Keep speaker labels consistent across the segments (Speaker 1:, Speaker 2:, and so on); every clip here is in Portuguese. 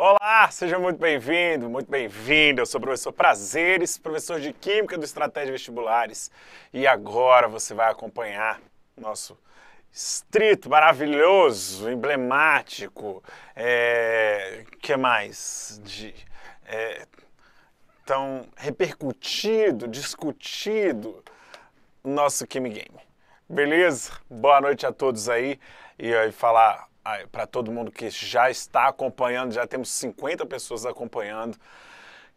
Speaker 1: Olá, seja muito bem-vindo, muito bem-vinda. Eu sou o professor Prazeres, professor de Química do Estratégia Vestibulares. E agora você vai acompanhar nosso estrito, maravilhoso, emblemático, é, que mais? De, é, tão repercutido, discutido, nosso Kimi Game. Beleza? Boa noite a todos aí. E aí falar para todo mundo que já está acompanhando, já temos 50 pessoas acompanhando.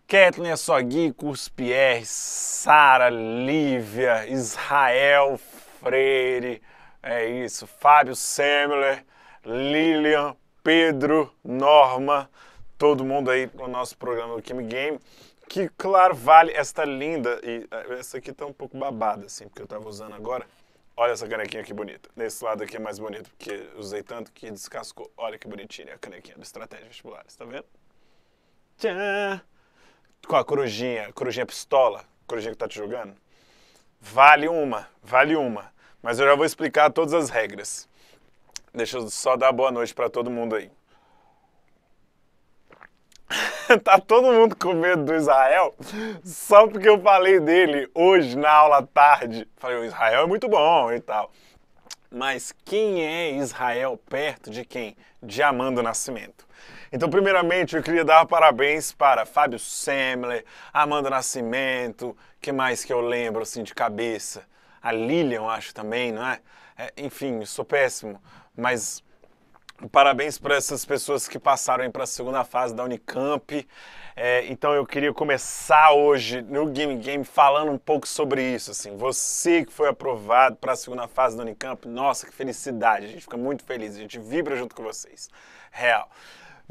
Speaker 1: Kathleen Assogui, Curso Pierre, Sara, Lívia, Israel Freire, é isso, Fábio Semler, Lilian, Pedro, Norma, todo mundo aí no nosso programa do Kim Game que claro vale esta linda e é, essa aqui tá um pouco babada assim porque eu tava usando agora Olha essa canequinha que bonita. Nesse lado aqui é mais bonito porque usei tanto que descascou. Olha que bonitinha a canequinha do Estratégia Vestibulares, tá vendo? Tchan! Com a corujinha, corujinha pistola, corujinha que tá te jogando. Vale uma, vale uma. Mas eu já vou explicar todas as regras. Deixa eu só dar boa noite para todo mundo aí. tá todo mundo com medo do Israel só porque eu falei dele hoje na aula tarde. Falei, o Israel é muito bom e tal. Mas quem é Israel perto de quem? De Amando Nascimento. Então, primeiramente, eu queria dar parabéns para Fábio Semler, Amanda Nascimento, que mais que eu lembro assim de cabeça? A Lilian, acho também, não é? é enfim, sou péssimo, mas Parabéns para essas pessoas que passaram para a segunda fase da Unicamp. É, então eu queria começar hoje no Game Game falando um pouco sobre isso. Assim, você que foi aprovado para a segunda fase da Unicamp, nossa, que felicidade! A gente fica muito feliz, a gente vibra junto com vocês. Real.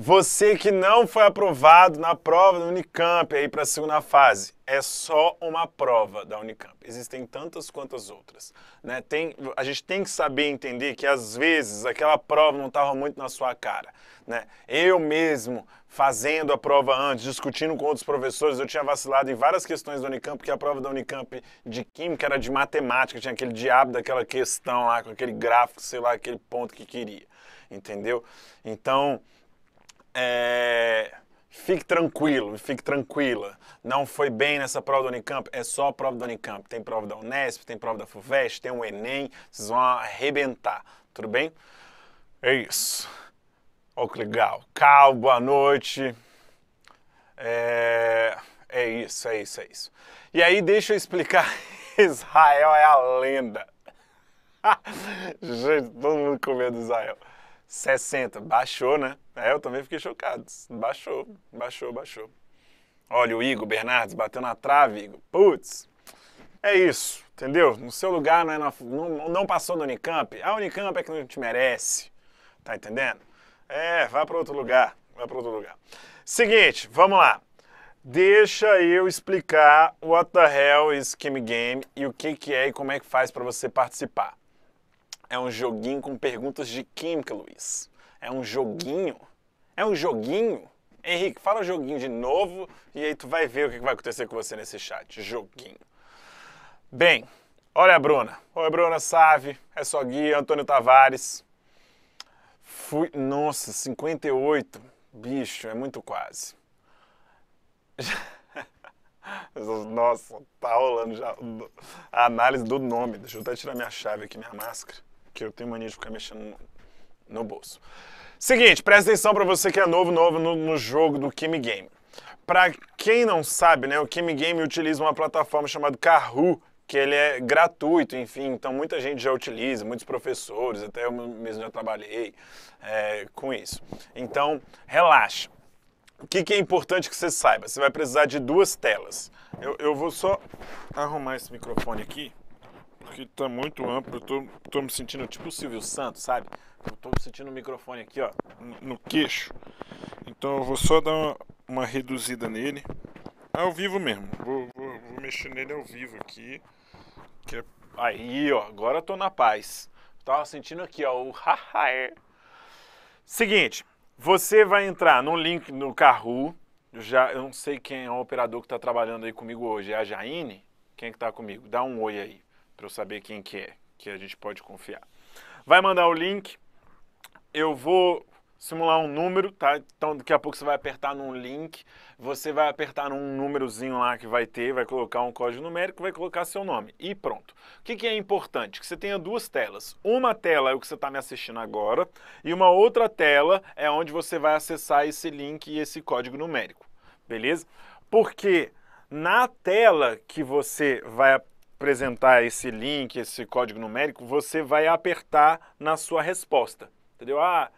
Speaker 1: Você que não foi aprovado na prova da Unicamp aí para a segunda fase, é só uma prova da Unicamp. Existem tantas quantas outras, né? Tem, a gente tem que saber entender que às vezes aquela prova não estava muito na sua cara, né? Eu mesmo fazendo a prova antes, discutindo com outros professores, eu tinha vacilado em várias questões da Unicamp, porque a prova da Unicamp de química era de matemática, tinha aquele diabo daquela questão lá com aquele gráfico, sei lá, aquele ponto que queria, entendeu? Então, é, fique tranquilo, fique tranquila. Não foi bem nessa prova do Unicamp, é só a prova do Unicamp. Tem prova da Unesp, tem prova da FUVEST, tem o Enem, vocês vão arrebentar, tudo bem? É isso. Olha que legal. Cal, boa noite. É, é isso, é isso, é isso. E aí, deixa eu explicar. Israel é a lenda. Gente, todo mundo com medo de Israel. 60, baixou, né? É, eu também fiquei chocado. Baixou, baixou, baixou. Olha, o Igor Bernardes bateu na trave, Igor. Putz, é isso, entendeu? No seu lugar não, é na, não, não passou no Unicamp. A Unicamp é que não te merece, tá entendendo? É, vai para outro lugar, vai para outro lugar. Seguinte, vamos lá. Deixa eu explicar what the hell is Kim Game e o que, que é e como é que faz para você participar. É um joguinho com perguntas de química, Luiz. É um joguinho. É um joguinho. Henrique, fala joguinho de novo e aí tu vai ver o que vai acontecer com você nesse chat. Joguinho. Bem, olha a Bruna. Oi, Bruna sabe? É só guia, Antônio Tavares. Fui. Nossa, 58. Bicho, é muito quase. Nossa, tá rolando já a análise do nome. Deixa eu até tirar minha chave aqui, minha máscara que eu tenho mania de ficar mexendo no bolso. Seguinte, presta atenção para você que é novo, novo no, no jogo do Kimi Game. Para quem não sabe, né, o Kimi Game utiliza uma plataforma chamada Kahoot, que ele é gratuito, enfim, então muita gente já utiliza, muitos professores, até eu mesmo já trabalhei é, com isso. Então, relaxa. O que, que, é importante que você saiba? Você vai precisar de duas telas. Eu, eu vou só arrumar esse microfone aqui. Porque tá muito amplo, eu tô, tô me sentindo tipo o Silvio Santos, sabe? Eu tô sentindo o microfone aqui, ó, no queixo. Então eu vou só dar uma, uma reduzida nele. É ao vivo mesmo. Vou, vou, vou, mexer nele ao vivo aqui. É... Aí, ó, agora eu tô na paz. Tava sentindo aqui, ó, o haha. Seguinte, você vai entrar no link no Carru. Eu já, eu não sei quem é o operador que está trabalhando aí comigo hoje. É a Jaine? Quem é que tá comigo? Dá um oi aí para eu saber quem que é, que a gente pode confiar. Vai mandar o link. Eu vou simular um número, tá? Então daqui a pouco você vai apertar num link, você vai apertar num númerozinho lá que vai ter, vai colocar um código numérico, vai colocar seu nome e pronto. O que, que é importante? Que você tenha duas telas. Uma tela é o que você está me assistindo agora e uma outra tela é onde você vai acessar esse link e esse código numérico, beleza? Porque na tela que você vai apresentar esse link, esse código numérico, você vai apertar na sua resposta. Entendeu? Ah,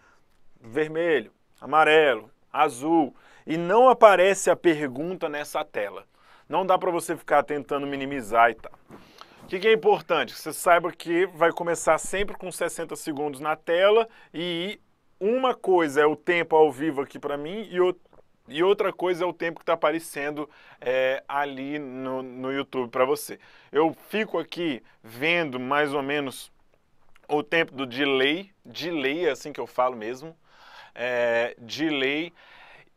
Speaker 1: vermelho, amarelo, azul. E não aparece a pergunta nessa tela. Não dá para você ficar tentando minimizar e tal. O que, que é importante? Que você saiba que vai começar sempre com 60 segundos na tela e uma coisa é o tempo ao vivo aqui para mim e outra e outra coisa é o tempo que está aparecendo é, ali no, no YouTube para você. Eu fico aqui vendo mais ou menos o tempo do delay, delay é assim que eu falo mesmo, é, delay,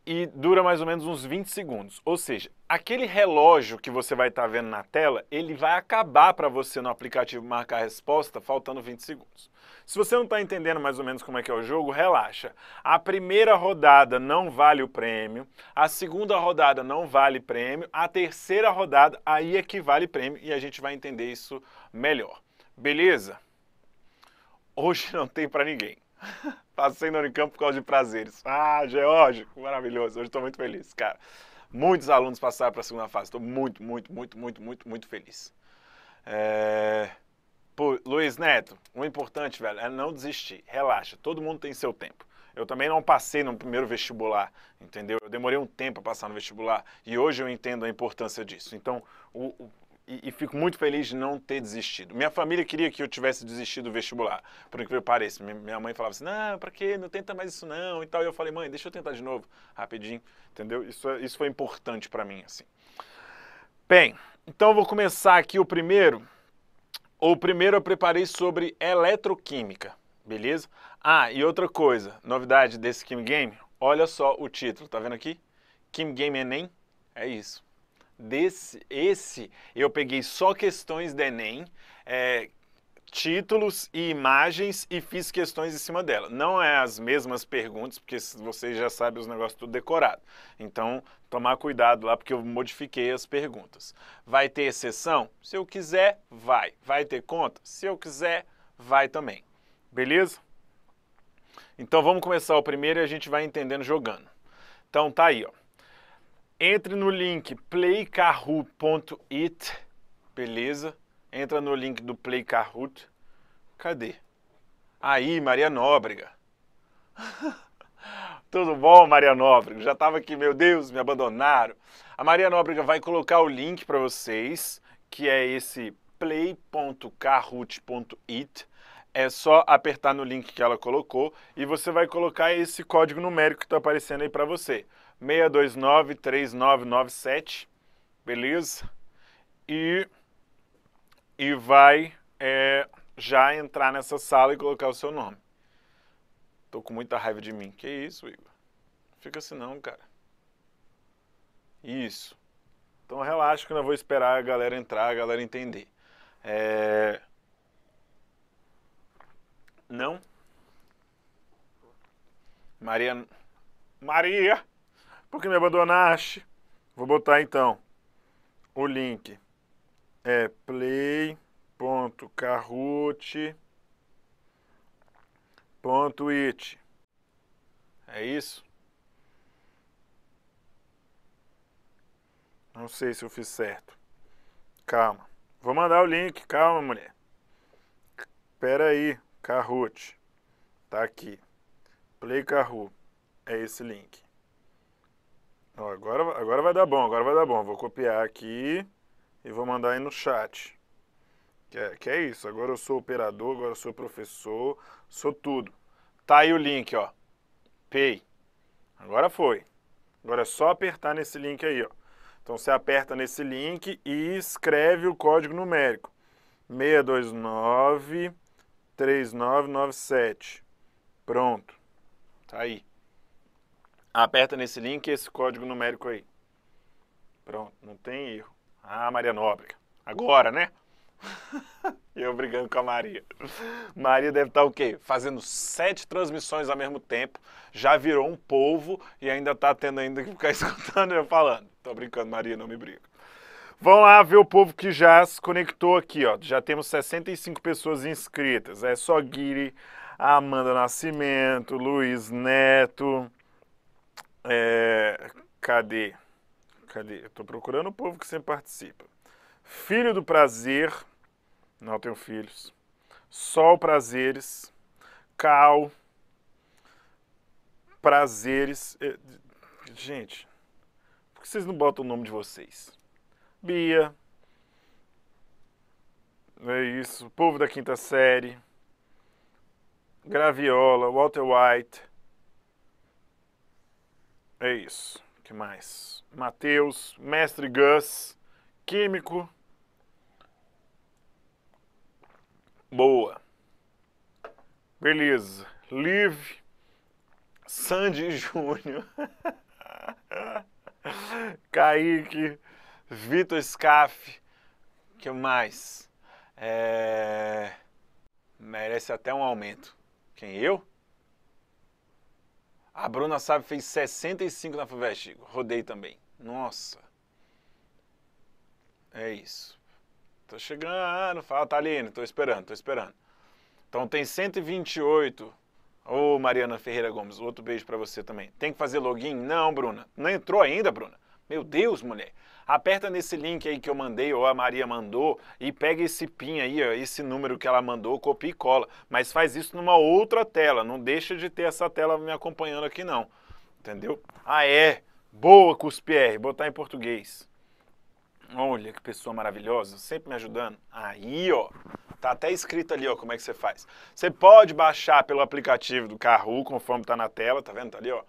Speaker 1: e dura mais ou menos uns 20 segundos. Ou seja, aquele relógio que você vai estar tá vendo na tela, ele vai acabar para você no aplicativo marcar a resposta faltando 20 segundos. Se você não está entendendo mais ou menos como é que é o jogo, relaxa. A primeira rodada não vale o prêmio, a segunda rodada não vale prêmio, a terceira rodada aí é que vale prêmio e a gente vai entender isso melhor. Beleza? Hoje não tem para ninguém. Passei no Unicamp por causa de prazeres. Ah, Geórgio, maravilhoso. Hoje estou muito feliz, cara. Muitos alunos passaram para a segunda fase. Estou muito, muito, muito, muito, muito, muito feliz. É... Pô, Luiz Neto, o importante, velho, é não desistir. Relaxa, todo mundo tem seu tempo. Eu também não passei no primeiro vestibular, entendeu? Eu demorei um tempo a passar no vestibular e hoje eu entendo a importância disso. Então, o, o e, e, fico muito feliz de não ter desistido. Minha família queria que eu tivesse desistido do vestibular, por incrível que pareça. Minha mãe falava assim: não, pra quê? Não tenta mais isso não e tal. E eu falei: mãe, deixa eu tentar de novo, rapidinho, entendeu? Isso, é, isso foi importante para mim, assim. Bem, então eu vou começar aqui o primeiro o primeiro eu preparei sobre eletroquímica, beleza? Ah, e outra coisa, novidade desse Kim Game, olha só o título, tá vendo aqui? Kim Game Enem, é isso. Desse, esse eu peguei só questões de Enem, é, títulos e imagens e fiz questões em cima dela. Não é as mesmas perguntas, porque vocês já sabem os negócios tudo decorado. Então, tomar cuidado lá, porque eu modifiquei as perguntas. Vai ter exceção? Se eu quiser, vai. Vai ter conta? Se eu quiser, vai também. Beleza? Então, vamos começar o primeiro e a gente vai entendendo jogando. Então, tá aí, ó. Entre no link playcarru.it, beleza? entra no link do Play Kahoot. Cadê? Aí, Maria Nóbrega. Tudo bom, Maria Nóbrega? Já estava aqui, meu Deus, me abandonaram. A Maria Nóbrega vai colocar o link para vocês, que é esse play.kahoot.it. É só apertar no link que ela colocou e você vai colocar esse código numérico que está aparecendo aí para você. 629-3997, beleza? E e vai é, já entrar nessa sala e colocar o seu nome. Tô com muita raiva de mim. Que isso, Igor? Fica assim não, cara. Isso. Então relaxa que eu não vou esperar a galera entrar, a galera entender. É... Não? Maria... Maria! Por que me abandonaste? Vou botar então o link é play.kahoot.it. É isso? Não sei se eu fiz certo. Calma. Vou mandar o link, calma, mulher. Pera aí, Kahoot. Tá aqui. Play Kahoot. É esse link. Ó, agora, agora vai dar bom, agora vai dar bom. Vou copiar aqui e vou mandar aí no chat. Que é, que é isso, agora eu sou operador, agora eu sou professor, sou tudo. Tá aí o link, ó. Pay. Agora foi. Agora é só apertar nesse link aí, ó. Então você aperta nesse link e escreve o código numérico. 629 3997. Pronto. Tá aí. Aperta nesse link esse código numérico aí. Pronto, não tem erro. Ah, Maria Nóbrega. Agora, né? eu brigando com a Maria. Maria deve estar tá o quê? Fazendo sete transmissões ao mesmo tempo, já virou um povo e ainda está tendo ainda que ficar escutando eu falando. Tô brincando, Maria, não me briga. Vamos lá ver o povo que já se conectou aqui, ó. Já temos 65 pessoas inscritas. É só Guiri, Amanda Nascimento, Luiz Neto. É... Cadê? Cadê? Estou procurando o povo que sempre participa. Filho do prazer. Não tenho filhos. Sol prazeres. Cal. Prazeres. É, gente, por que vocês não botam o nome de vocês? Bia. É isso. Povo da quinta série. Graviola. Walter White. É isso que mais? Matheus, Mestre Gus, Químico. Boa. Beleza. Live. Sandy Júnior. Kaique. Vitor Scaff. que mais? É... Merece até um aumento. Quem eu? A Bruna Sabe fez 65 na FUVEST. Rodei também. Nossa. É isso. Tô chegando. Fala, Taline. Tô esperando, tô esperando. Então tem 128. Ô, oh, Mariana Ferreira Gomes, outro beijo para você também. Tem que fazer login? Não, Bruna. Não entrou ainda, Bruna? Meu Deus, mulher aperta nesse link aí que eu mandei ou a Maria mandou e pega esse pin aí, ó, esse número que ela mandou, copia e cola. Mas faz isso numa outra tela, não deixa de ter essa tela me acompanhando aqui não, entendeu? Ah é, boa Cuspier, botar em português. Olha que pessoa maravilhosa, sempre me ajudando. Aí, ó. Tá até escrito ali, ó, como é que você faz. Você pode baixar pelo aplicativo do Carru, conforme tá na tela, tá vendo? Tá ali, ó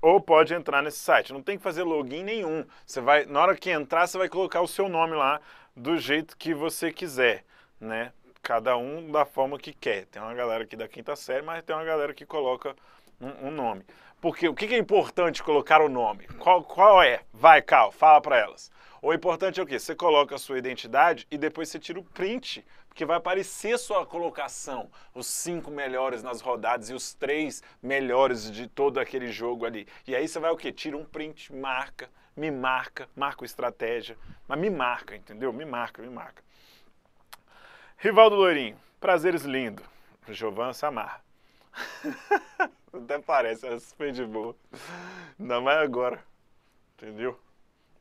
Speaker 1: ou pode entrar nesse site. Não tem que fazer login nenhum. Você vai, na hora que entrar, você vai colocar o seu nome lá do jeito que você quiser, né? Cada um da forma que quer. Tem uma galera aqui da quinta série, mas tem uma galera que coloca um, um nome. Porque o que é importante colocar o nome? Qual, qual é? Vai, Cal, fala para elas. O importante é o quê? Você coloca a sua identidade e depois você tira o print que vai aparecer sua colocação, os cinco melhores nas rodadas e os três melhores de todo aquele jogo ali. E aí você vai o quê? Tira um print, marca, me marca, marca estratégia, mas me marca, entendeu? Me marca, me marca. Rivaldo Lourinho, prazeres lindo. Jovan Samar. Até parece, é super de boa. Ainda mais agora. Entendeu?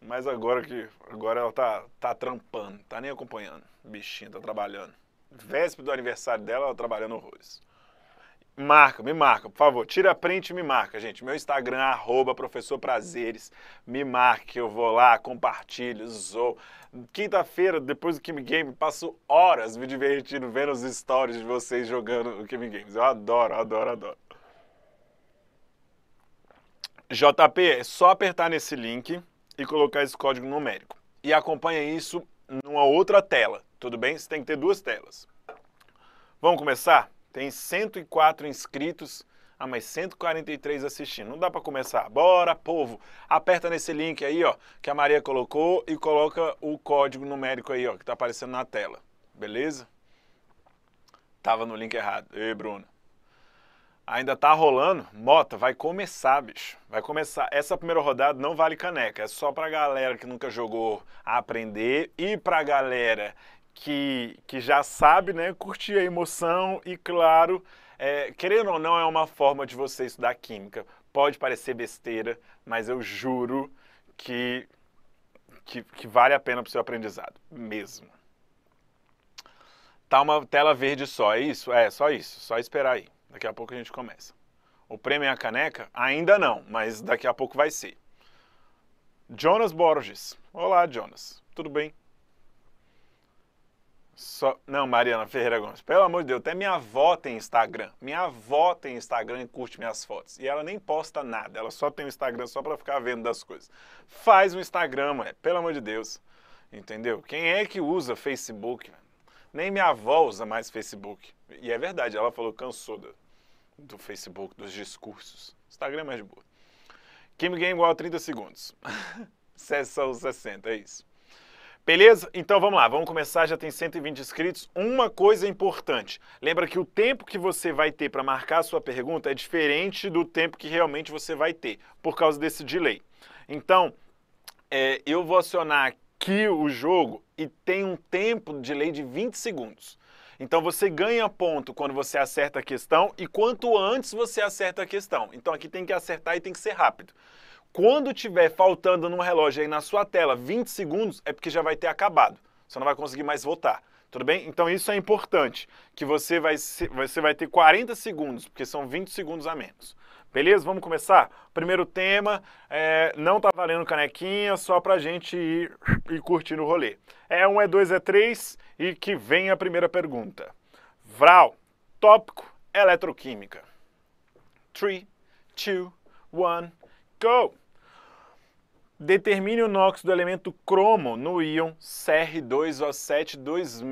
Speaker 1: Mas agora que. Agora ela tá, tá trampando, tá nem acompanhando. Bichinha, tá trabalhando. Véspera do aniversário dela, ela trabalhando horrores. Marca, me marca, por favor. Tira print e me marca, gente. Meu Instagram, arroba professor Prazeres. Me marque, eu vou lá, compartilho, zoo. Quinta-feira, depois do Kim Game, passo horas me divertindo vendo os stories de vocês jogando o Kim Games. Eu adoro, adoro, adoro. JP, é só apertar nesse link e colocar esse código numérico. E acompanha isso numa outra tela, tudo bem? Você tem que ter duas telas. Vamos começar? Tem 104 inscritos, ah, mais 143 assistindo. Não dá para começar. Bora, povo! Aperta nesse link aí, ó, que a Maria colocou e coloca o código numérico aí, ó, que tá aparecendo na tela. Beleza? Tava no link errado. Ei, Bruno ainda tá rolando. Mota, vai começar, bicho. Vai começar. Essa primeira rodada não vale caneca. É só pra galera que nunca jogou aprender e pra galera que, que já sabe, né? Curtir a emoção e, claro, é, querendo ou não, é uma forma de você estudar química. Pode parecer besteira, mas eu juro que, que, que vale a pena pro seu aprendizado, mesmo. Tá uma tela verde só, é isso? É, só isso, só esperar aí. Daqui a pouco a gente começa. O prêmio é a caneca? Ainda não, mas daqui a pouco vai ser. Jonas Borges. Olá, Jonas. Tudo bem? Só... Não, Mariana Ferreira Gomes. Pelo amor de Deus, até minha avó tem Instagram. Minha avó tem Instagram e curte minhas fotos. E ela nem posta nada. Ela só tem o Instagram só para ficar vendo das coisas. Faz um Instagram, mulher. Pelo amor de Deus. Entendeu? Quem é que usa Facebook? Nem minha avó usa mais Facebook. E é verdade, ela falou cansou do Facebook, dos discursos. Instagram é mais de boa. Kim Game é igual a 30 segundos. Sessão 60, é isso. Beleza? Então vamos lá, vamos começar, já tem 120 inscritos. Uma coisa importante, lembra que o tempo que você vai ter para marcar a sua pergunta é diferente do tempo que realmente você vai ter, por causa desse delay. Então, é, eu vou acionar aqui o jogo e tem um tempo de delay de 20 segundos. Então você ganha ponto quando você acerta a questão e quanto antes você acerta a questão. Então aqui tem que acertar e tem que ser rápido. Quando tiver faltando no relógio aí na sua tela 20 segundos, é porque já vai ter acabado. Você não vai conseguir mais votar. Tudo bem? Então isso é importante, que você vai, você vai ter 40 segundos, porque são 20 segundos a menos. Beleza? Vamos começar? Primeiro tema, é, não tá valendo canequinha, só pra gente ir, ir curtindo o rolê. É um, é dois, é três e que vem a primeira pergunta. Vral, tópico eletroquímica. 3, 2, 1, go! Determine o NOx do elemento cromo no íon cr 2 o 72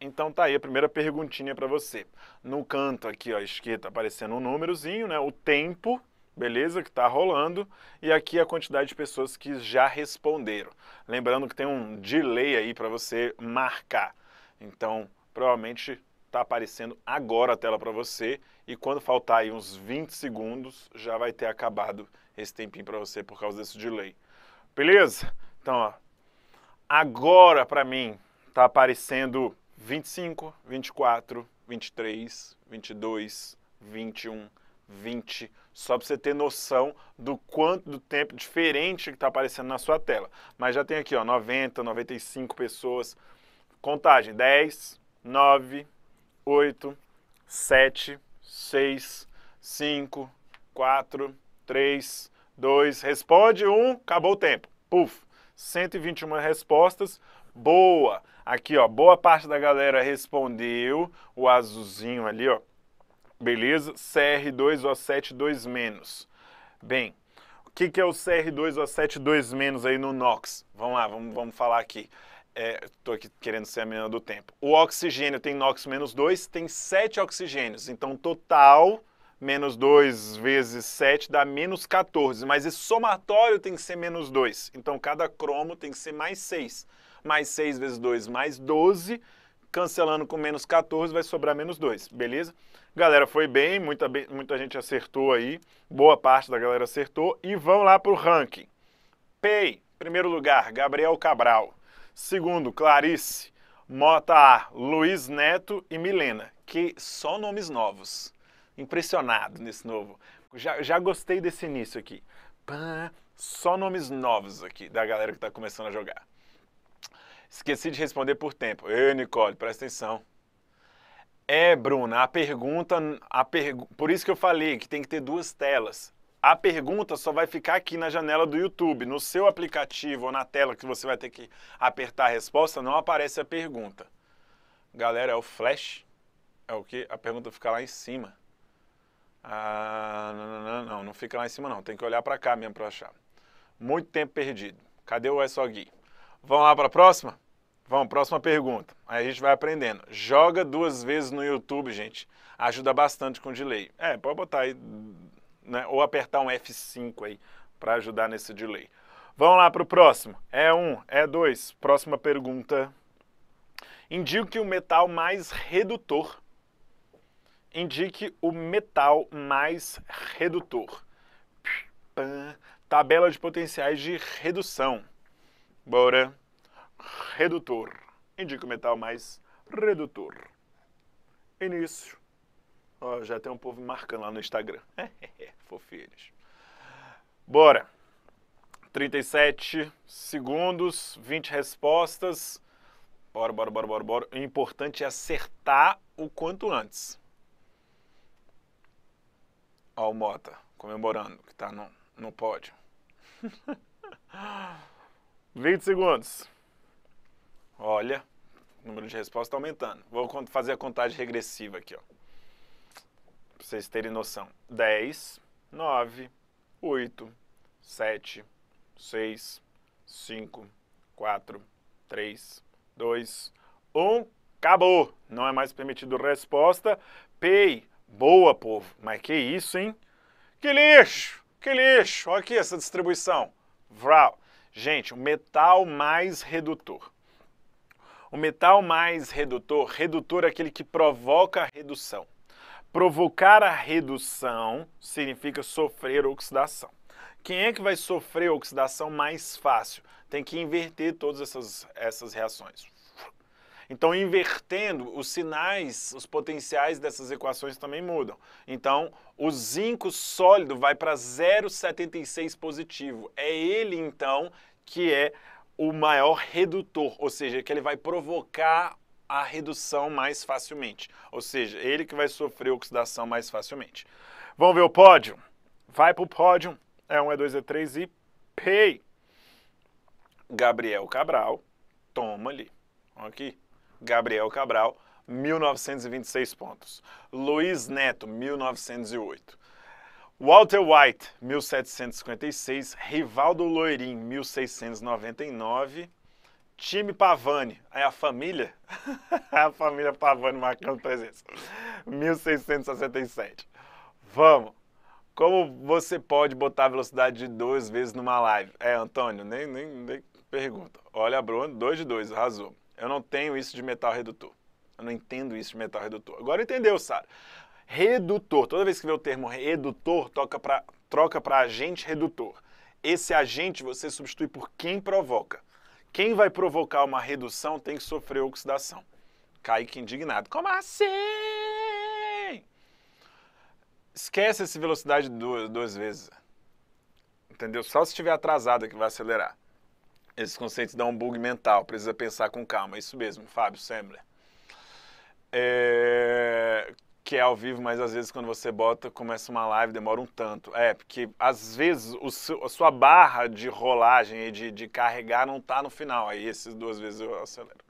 Speaker 1: Então tá aí a primeira perguntinha para você. No canto aqui, ó, esquerda, aparecendo um númerozinho, né? O tempo, beleza, que está rolando, e aqui a quantidade de pessoas que já responderam. Lembrando que tem um delay aí para você marcar. Então, provavelmente está aparecendo agora a tela para você e quando faltar aí uns 20 segundos já vai ter acabado esse tempinho para você por causa desse delay. Beleza? Então, ó, agora para mim tá aparecendo 25, 24, 23, 22, 21, 20, só para você ter noção do quanto do tempo diferente que está aparecendo na sua tela. Mas já tem aqui, ó, 90, 95 pessoas. Contagem: 10, 9, 8, 7, 6, 5, 4, 3, 2, responde 1, um, acabou o tempo. Puf, 121 respostas. Boa! Aqui, ó, boa parte da galera respondeu o azulzinho ali, ó. Beleza? CR2O72 menos. Bem, o que, que é o CR2O72 menos aí no NOx? Vamos lá, vamos, vamos falar aqui. Estou é, aqui querendo ser a menina do tempo. O oxigênio tem NOx menos 2, tem 7 oxigênios. Então, total menos 2 vezes 7 dá menos 14, mas esse somatório tem que ser menos 2. Então cada cromo tem que ser mais 6. Mais 6 vezes 2, mais 12. Cancelando com menos 14 vai sobrar menos 2, beleza? Galera, foi bem, muita, muita gente acertou aí, boa parte da galera acertou. E vamos lá para o ranking. Pei, primeiro lugar, Gabriel Cabral. Segundo, Clarice. Mota A, Luiz Neto e Milena, que só nomes novos impressionado nesse novo. Já, já gostei desse início aqui. só nomes novos aqui da galera que está começando a jogar. Esqueci de responder por tempo. Ei, Nicole, presta atenção. É, Bruna, a pergunta. A per... Por isso que eu falei que tem que ter duas telas. A pergunta só vai ficar aqui na janela do YouTube. No seu aplicativo ou na tela que você vai ter que apertar a resposta, não aparece a pergunta. Galera, é o flash. É o que? A pergunta fica lá em cima. Ah, não, não, não, não fica lá em cima não, tem que olhar para cá mesmo para achar. Muito tempo perdido. Cadê o É Só Vamos lá para a próxima? Vamos, próxima pergunta. Aí a gente vai aprendendo. Joga duas vezes no YouTube, gente. Ajuda bastante com delay. É, pode botar aí, né? ou apertar um F5 aí para ajudar nesse delay. Vamos lá para o próximo. É um, é dois. Próxima pergunta. Indico que o metal mais redutor indique o metal mais redutor. Tabela de potenciais de redução. Bora. Redutor. Indique o metal mais redutor. Início. Oh, já tem um povo marcando lá no Instagram. Fofinhos. Bora. 37 segundos, 20 respostas. Bora, bora, bora, bora, bora. O importante é acertar o quanto antes. Ó o Mota comemorando, que está no, no pódio. 20 segundos. Olha, o número de respostas está aumentando. Vou fazer a contagem regressiva aqui, ó. Pra vocês terem noção. 10, 9, 8, 7, 6, 5, 4, 3, 2, 1. Acabou! Não é mais permitido resposta. Pei! Boa, povo. Mas que isso, hein? Que lixo! Que lixo! Olha aqui essa distribuição. Vral. Gente, o metal mais redutor. O metal mais redutor, redutor é aquele que provoca a redução. Provocar a redução significa sofrer oxidação. Quem é que vai sofrer oxidação mais fácil? Tem que inverter todas essas, essas reações. Então, invertendo, os sinais, os potenciais dessas equações também mudam. Então, o zinco sólido vai para 0,76 positivo. É ele, então, que é o maior redutor, ou seja, que ele vai provocar a redução mais facilmente. Ou seja, ele que vai sofrer oxidação mais facilmente. Vamos ver o pódio? Vai para o pódio. É 1, é 2, é 3 e pei. Gabriel Cabral, toma ali. Aqui, Gabriel Cabral, 1926 pontos. Luiz Neto, 1908. Walter White, 1756. Rivaldo Loirim, 1699. Time Pavani, é a família? É a família Pavani marcando presença. 1667. Vamos! Como você pode botar a velocidade de dois vezes numa live? É, Antônio, nem, nem, nem pergunta. Olha, Bruno, dois de dois, arrasou. Eu não tenho isso de metal redutor. Eu não entendo isso de metal redutor. Agora entendeu, Sara? Redutor. Toda vez que vê o termo redutor, toca pra, troca para agente redutor. Esse agente você substitui por quem provoca. Quem vai provocar uma redução tem que sofrer oxidação. Kaique indignado. Como assim? Esquece essa velocidade duas, duas vezes. Entendeu? Só se estiver atrasado que vai acelerar. Esses conceitos dão um bug mental, precisa pensar com calma. Isso mesmo, Fábio Sembler. É, que é ao vivo, mas às vezes quando você bota, começa uma live, demora um tanto. É, porque às vezes seu, a sua barra de rolagem e de, de carregar não tá no final. Aí essas duas vezes eu acelero.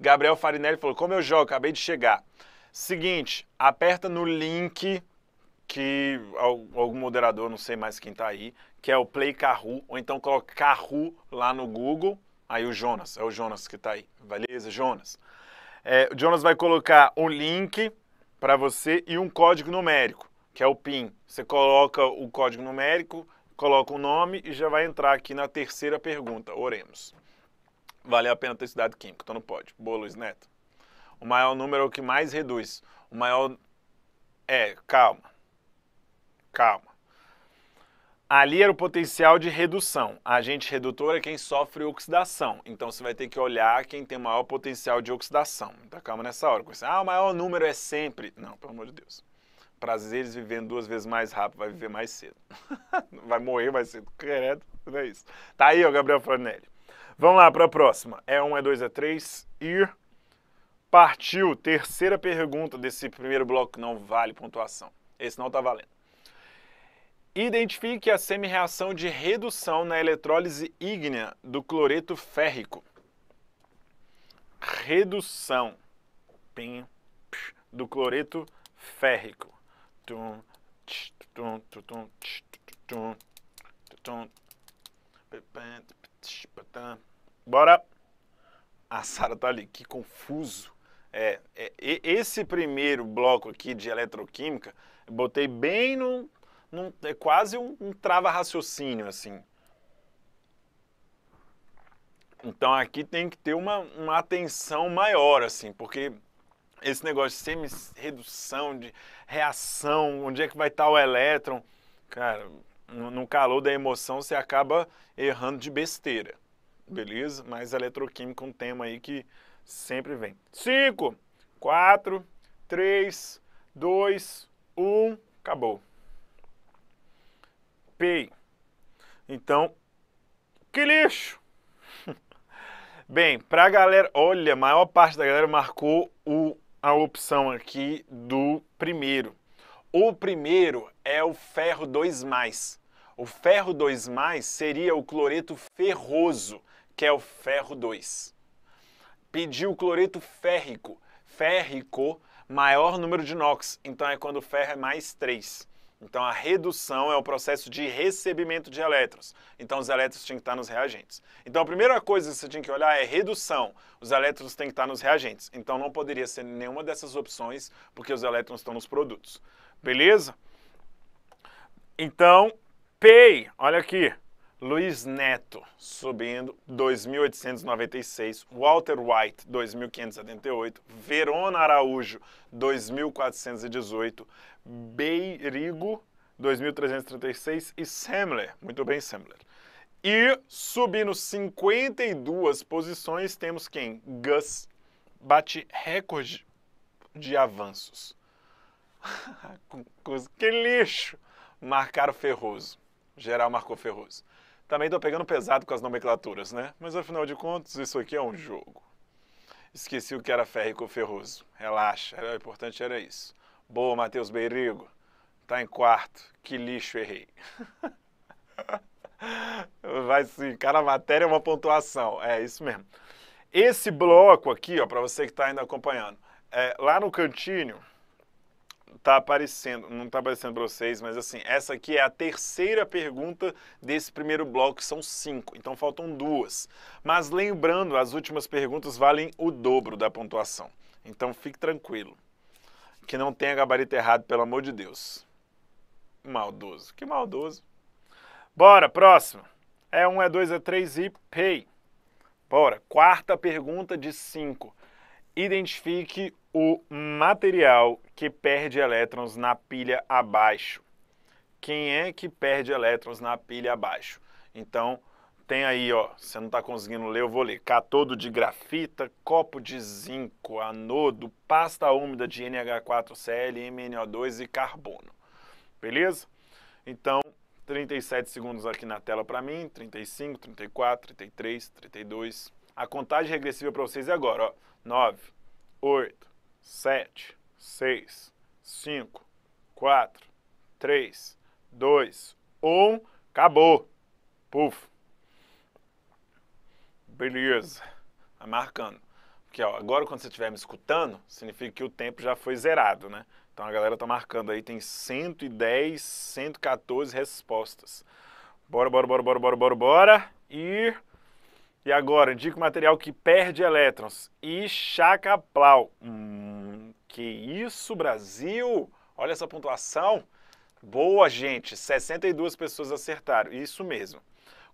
Speaker 1: Gabriel Farinelli falou: Como eu jogo? Acabei de chegar. Seguinte, aperta no link que algum moderador, não sei mais quem está aí, que é o Play Carru, ou então coloca Carru lá no Google, aí o Jonas, é o Jonas que está aí, beleza, Jonas? É, o Jonas vai colocar um link para você e um código numérico, que é o PIN. Você coloca o código numérico, coloca o nome e já vai entrar aqui na terceira pergunta, oremos. Vale a pena ter estudado químico, então não pode. Boa, Luiz Neto. O maior número é o que mais reduz. O maior... É, calma. Calma. Ali era o potencial de redução. Agente redutor é quem sofre oxidação. Então você vai ter que olhar quem tem maior potencial de oxidação. Então calma nessa hora. Você, ah, o maior número é sempre. Não, pelo amor de Deus. Prazeres vivendo duas vezes mais rápido, vai viver mais cedo. vai morrer mais cedo. Credo, não é isso. Tá aí, ó, Gabriel Franelli. Vamos lá para a próxima. É 1, um, é 2, é 3. Ir. Partiu. Terceira pergunta desse primeiro bloco. Não vale pontuação. Esse não tá valendo. Identifique a semi-reação de redução na eletrólise ígnea do cloreto férrico. Redução do cloreto férrico. Bora! A Sara tá ali, que confuso. É, é, esse primeiro bloco aqui de eletroquímica, botei bem no é quase um, um trava-raciocínio, assim. Então aqui tem que ter uma, uma atenção maior, assim, porque esse negócio de semi-redução, de reação, onde é que vai estar o elétron, cara, no calor da emoção você acaba errando de besteira, beleza? Mas eletroquímica é um tema aí que sempre vem. 5, 4, 3, 2, 1, acabou. Pay. Então, que lixo! Bem, pra galera, olha, a maior parte da galera marcou o, a opção aqui do primeiro. O primeiro é o ferro 2. O ferro 2 seria o cloreto ferroso, que é o ferro 2. Pediu o cloreto férrico. Férrico, maior número de NOx, então é quando o ferro é mais 3. Então a redução é o processo de recebimento de elétrons. Então os elétrons têm que estar nos reagentes. Então a primeira coisa que você tem que olhar é redução. Os elétrons têm que estar nos reagentes. Então não poderia ser nenhuma dessas opções, porque os elétrons estão nos produtos. Beleza? Então, PEI, olha aqui. Luiz Neto subindo 2.896, Walter White 2.578, Verona Araújo 2.418, Beirigo 2.336 e Semler, muito bem Semler. E subindo 52 posições temos quem? Gus bate recorde de avanços. que lixo! Marcaram Ferroso. Geral marcou Ferroso. Também estou pegando pesado com as nomenclaturas, né? Mas afinal de contas, isso aqui é um jogo. Esqueci o que era férrico ferroso. Relaxa, o importante era isso. Boa, Matheus Beirigo. Tá em quarto. Que lixo, errei. Vai sim, cada matéria é uma pontuação. É isso mesmo. Esse bloco aqui, ó, para você que está ainda acompanhando, é, lá no cantinho, tá aparecendo, não tá aparecendo para vocês, mas assim, essa aqui é a terceira pergunta desse primeiro bloco, são cinco, então faltam duas. Mas lembrando, as últimas perguntas valem o dobro da pontuação. Então fique tranquilo. Que não tenha gabarito errado, pelo amor de Deus. Maldoso. Que maldoso. Bora, próximo. É um, é dois, é três e pay. Bora. Quarta pergunta de cinco. Identifique o material que perde elétrons na pilha abaixo. Quem é que perde elétrons na pilha abaixo? Então, tem aí, ó, você não está conseguindo ler, eu vou ler. Catodo de grafita, copo de zinco, anodo, pasta úmida de NH4Cl, MnO2 e carbono. Beleza? Então, 37 segundos aqui na tela para mim, 35, 34, 33, 32. A contagem regressiva para vocês é agora, ó. 9, 8, 7, 6, 5, 4, 3, 2, 1. Acabou. Puf. Beleza. Tá marcando. Porque ó, agora quando você estiver me escutando, significa que o tempo já foi zerado, né? Então a galera tá marcando aí, tem 110, 114 respostas. Bora, bora, bora, bora, bora, bora, bora. E e agora, indica o material que perde elétrons. E chacaplau. Hum, que isso, Brasil! Olha essa pontuação. Boa, gente. 62 pessoas acertaram. Isso mesmo.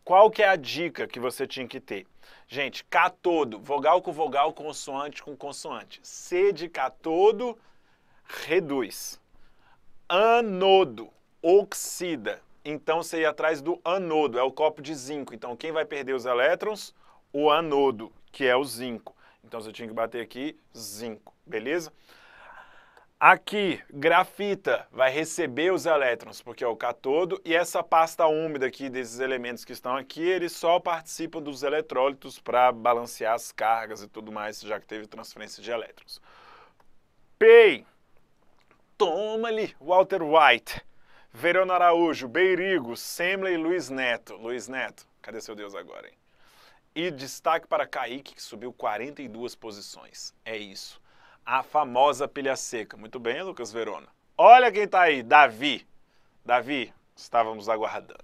Speaker 1: Qual que é a dica que você tinha que ter? Gente, catodo, vogal com vogal, consoante com consoante. C de catodo, reduz. Anodo, oxida. Então você ia atrás do anodo, é o copo de zinco. Então quem vai perder os elétrons? o anodo, que é o zinco. Então você tinha que bater aqui zinco, beleza? Aqui, grafita vai receber os elétrons, porque é o catodo, e essa pasta úmida aqui desses elementos que estão aqui, eles só participam dos eletrólitos para balancear as cargas e tudo mais, já que teve transferência de elétrons. Pei, toma-lhe Walter White, Verona Araújo, Beirigo, Semley e Luiz Neto. Luiz Neto, cadê seu Deus agora, hein? E destaque para Kaique, que subiu 42 posições. É isso. A famosa pilha seca. Muito bem, Lucas Verona. Olha quem está aí, Davi. Davi, estávamos aguardando.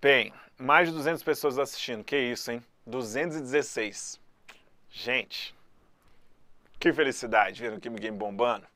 Speaker 1: Bem, mais de 200 pessoas assistindo. Que isso, hein? 216. Gente, que felicidade. Viram o Kim Game bombando?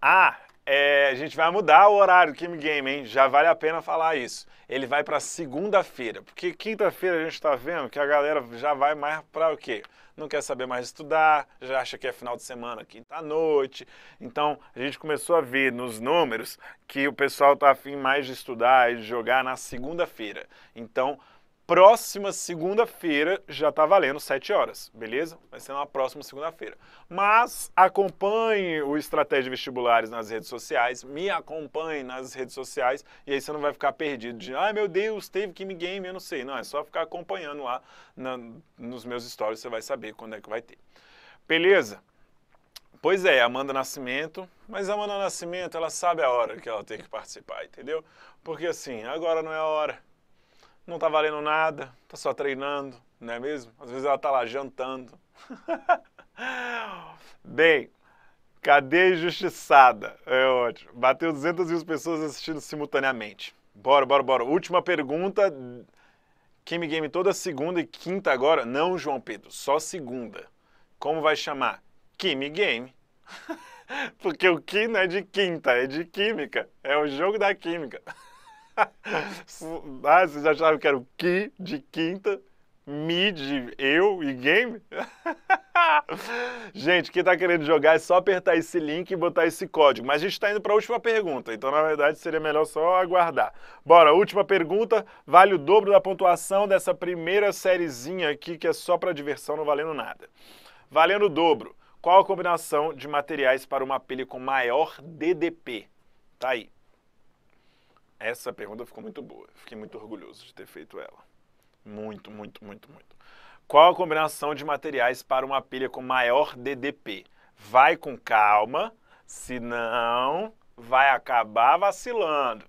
Speaker 1: Ah, é, a gente vai mudar o horário do Kim Game, hein? Já vale a pena falar isso. Ele vai para segunda-feira, porque quinta-feira a gente está vendo que a galera já vai mais para o quê? Não quer saber mais estudar, já acha que é final de semana, quinta-noite. Então a gente começou a ver nos números que o pessoal está afim mais de estudar e de jogar na segunda-feira. Então próxima segunda-feira já está valendo 7 horas, beleza? Vai ser na próxima segunda-feira. Mas acompanhe o Estratégia Vestibulares nas redes sociais, me acompanhe nas redes sociais e aí você não vai ficar perdido de, ai ah, meu Deus, teve que me game, eu não sei. Não, é só ficar acompanhando lá na, nos meus stories, você vai saber quando é que vai ter. Beleza? Pois é, Amanda Nascimento, mas Amanda Nascimento, ela sabe a hora que ela tem que participar, entendeu? Porque assim, agora não é a hora não tá valendo nada, tá só treinando, não é mesmo? Às vezes ela tá lá jantando. Bem, cadeia injustiçada. É ótimo. Bateu 200 mil pessoas assistindo simultaneamente. Bora, bora, bora. Última pergunta. Kimi Game toda segunda e quinta agora? Não, João Pedro, só segunda. Como vai chamar? Kimi Game. Porque o Kim não é de quinta, é de química. É o jogo da química. ah, vocês achavam que era o Ki de quinta, Mi de eu e game? gente, quem está querendo jogar é só apertar esse link e botar esse código. Mas a gente está indo para a última pergunta, então na verdade seria melhor só aguardar. Bora, última pergunta, vale o dobro da pontuação dessa primeira sériezinha aqui que é só para diversão, não valendo nada. Valendo o dobro, qual a combinação de materiais para uma pilha com maior DDP? Tá aí. Essa pergunta ficou muito boa. Fiquei muito orgulhoso de ter feito ela. Muito, muito, muito, muito. Qual a combinação de materiais para uma pilha com maior DDP? Vai com calma, senão vai acabar vacilando.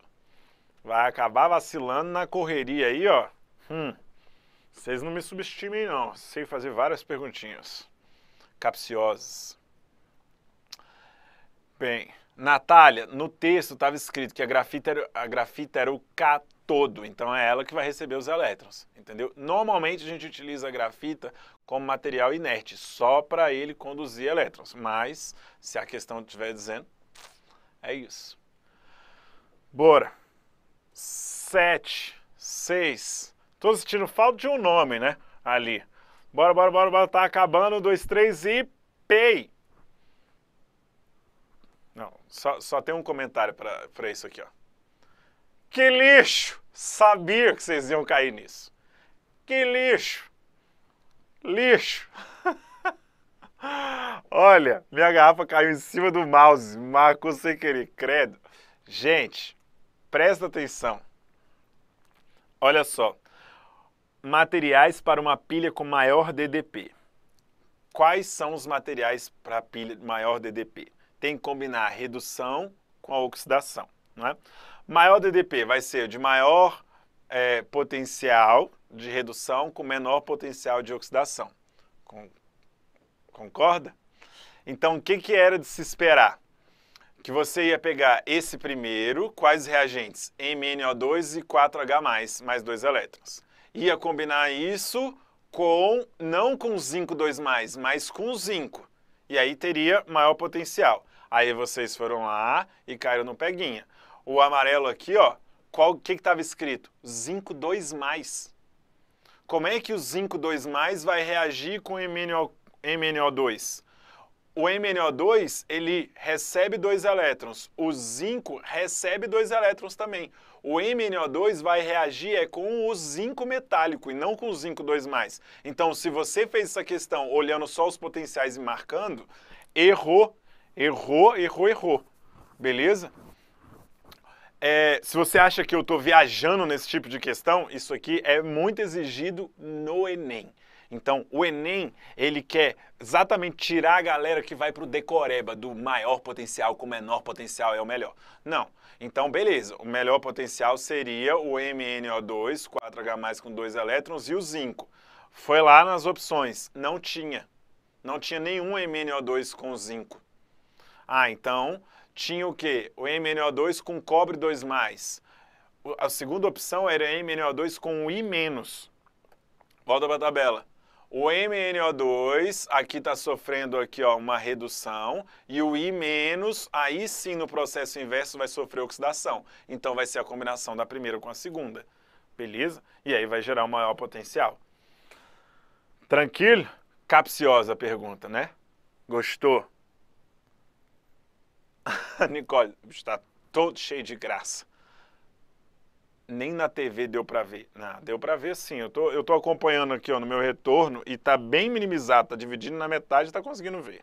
Speaker 1: Vai acabar vacilando na correria aí, ó. Hum. Vocês não me subestimem, não. Sei fazer várias perguntinhas capciosas. Bem, Natália, no texto estava escrito que a grafita, era, a grafita era o catodo, então é ela que vai receber os elétrons, entendeu? Normalmente a gente utiliza a grafita como material inerte, só para ele conduzir elétrons, mas se a questão estiver dizendo, é isso. Bora. 7, 6. Tô sentindo falta de um nome, né? Ali. Bora, bora, bora, bora. Tá acabando. 1, 2, 3 e... Pei! Não, só, só tem um comentário para isso aqui, ó. Que lixo! Sabia que vocês iam cair nisso. Que lixo! Lixo! Olha, minha garrafa caiu em cima do mouse, marcou sem querer, credo. Gente, presta atenção. Olha só. Materiais para uma pilha com maior DDP. Quais são os materiais para pilha maior DDP? tem que combinar redução com a oxidação. Né? Maior DDP vai ser de maior é, potencial de redução com menor potencial de oxidação. Com, concorda? Então, o que, que era de se esperar? Que você ia pegar esse primeiro, quais reagentes? MnO2 e 4H+, mais dois elétrons. Ia combinar isso com, não com zinco 2+, mas com zinco. E aí teria maior potencial. Aí vocês foram lá e caíram no peguinha. O amarelo aqui, ó, o que estava escrito? Zinco 2 mais. Como é que o zinco 2 mais vai reagir com o MNO, MNO2? O MNO2, ele recebe dois elétrons. O zinco recebe dois elétrons também o MnO2 vai reagir é com o zinco metálico e não com o zinco 2. Então, se você fez essa questão olhando só os potenciais e marcando, errou, errou, errou, errou. Beleza? É, se você acha que eu estou viajando nesse tipo de questão, isso aqui é muito exigido no Enem. Então, o Enem, ele quer exatamente tirar a galera que vai para o decoreba do maior potencial com o menor potencial é o melhor. Não. Então, beleza, o melhor potencial seria o MNO2, 4H+, com dois elétrons, e o zinco. Foi lá nas opções, não tinha. Não tinha nenhum MNO2 com zinco. Ah, então tinha o quê? O MNO2 com cobre 2+. A segunda opção era MNO2 com I-. Volta para a tabela. O MnO2 aqui está sofrendo aqui ó, uma redução e o I-, aí sim no processo inverso vai sofrer oxidação. Então vai ser a combinação da primeira com a segunda, beleza? E aí vai gerar um maior potencial. Tranquilo? Capciosa a pergunta, né? Gostou? Nicole, está todo cheio de graça nem na TV deu para ver. Não, deu para ver sim. Eu tô, eu tô acompanhando aqui ó, no meu retorno e tá bem minimizado, tá dividindo na metade, tá conseguindo ver.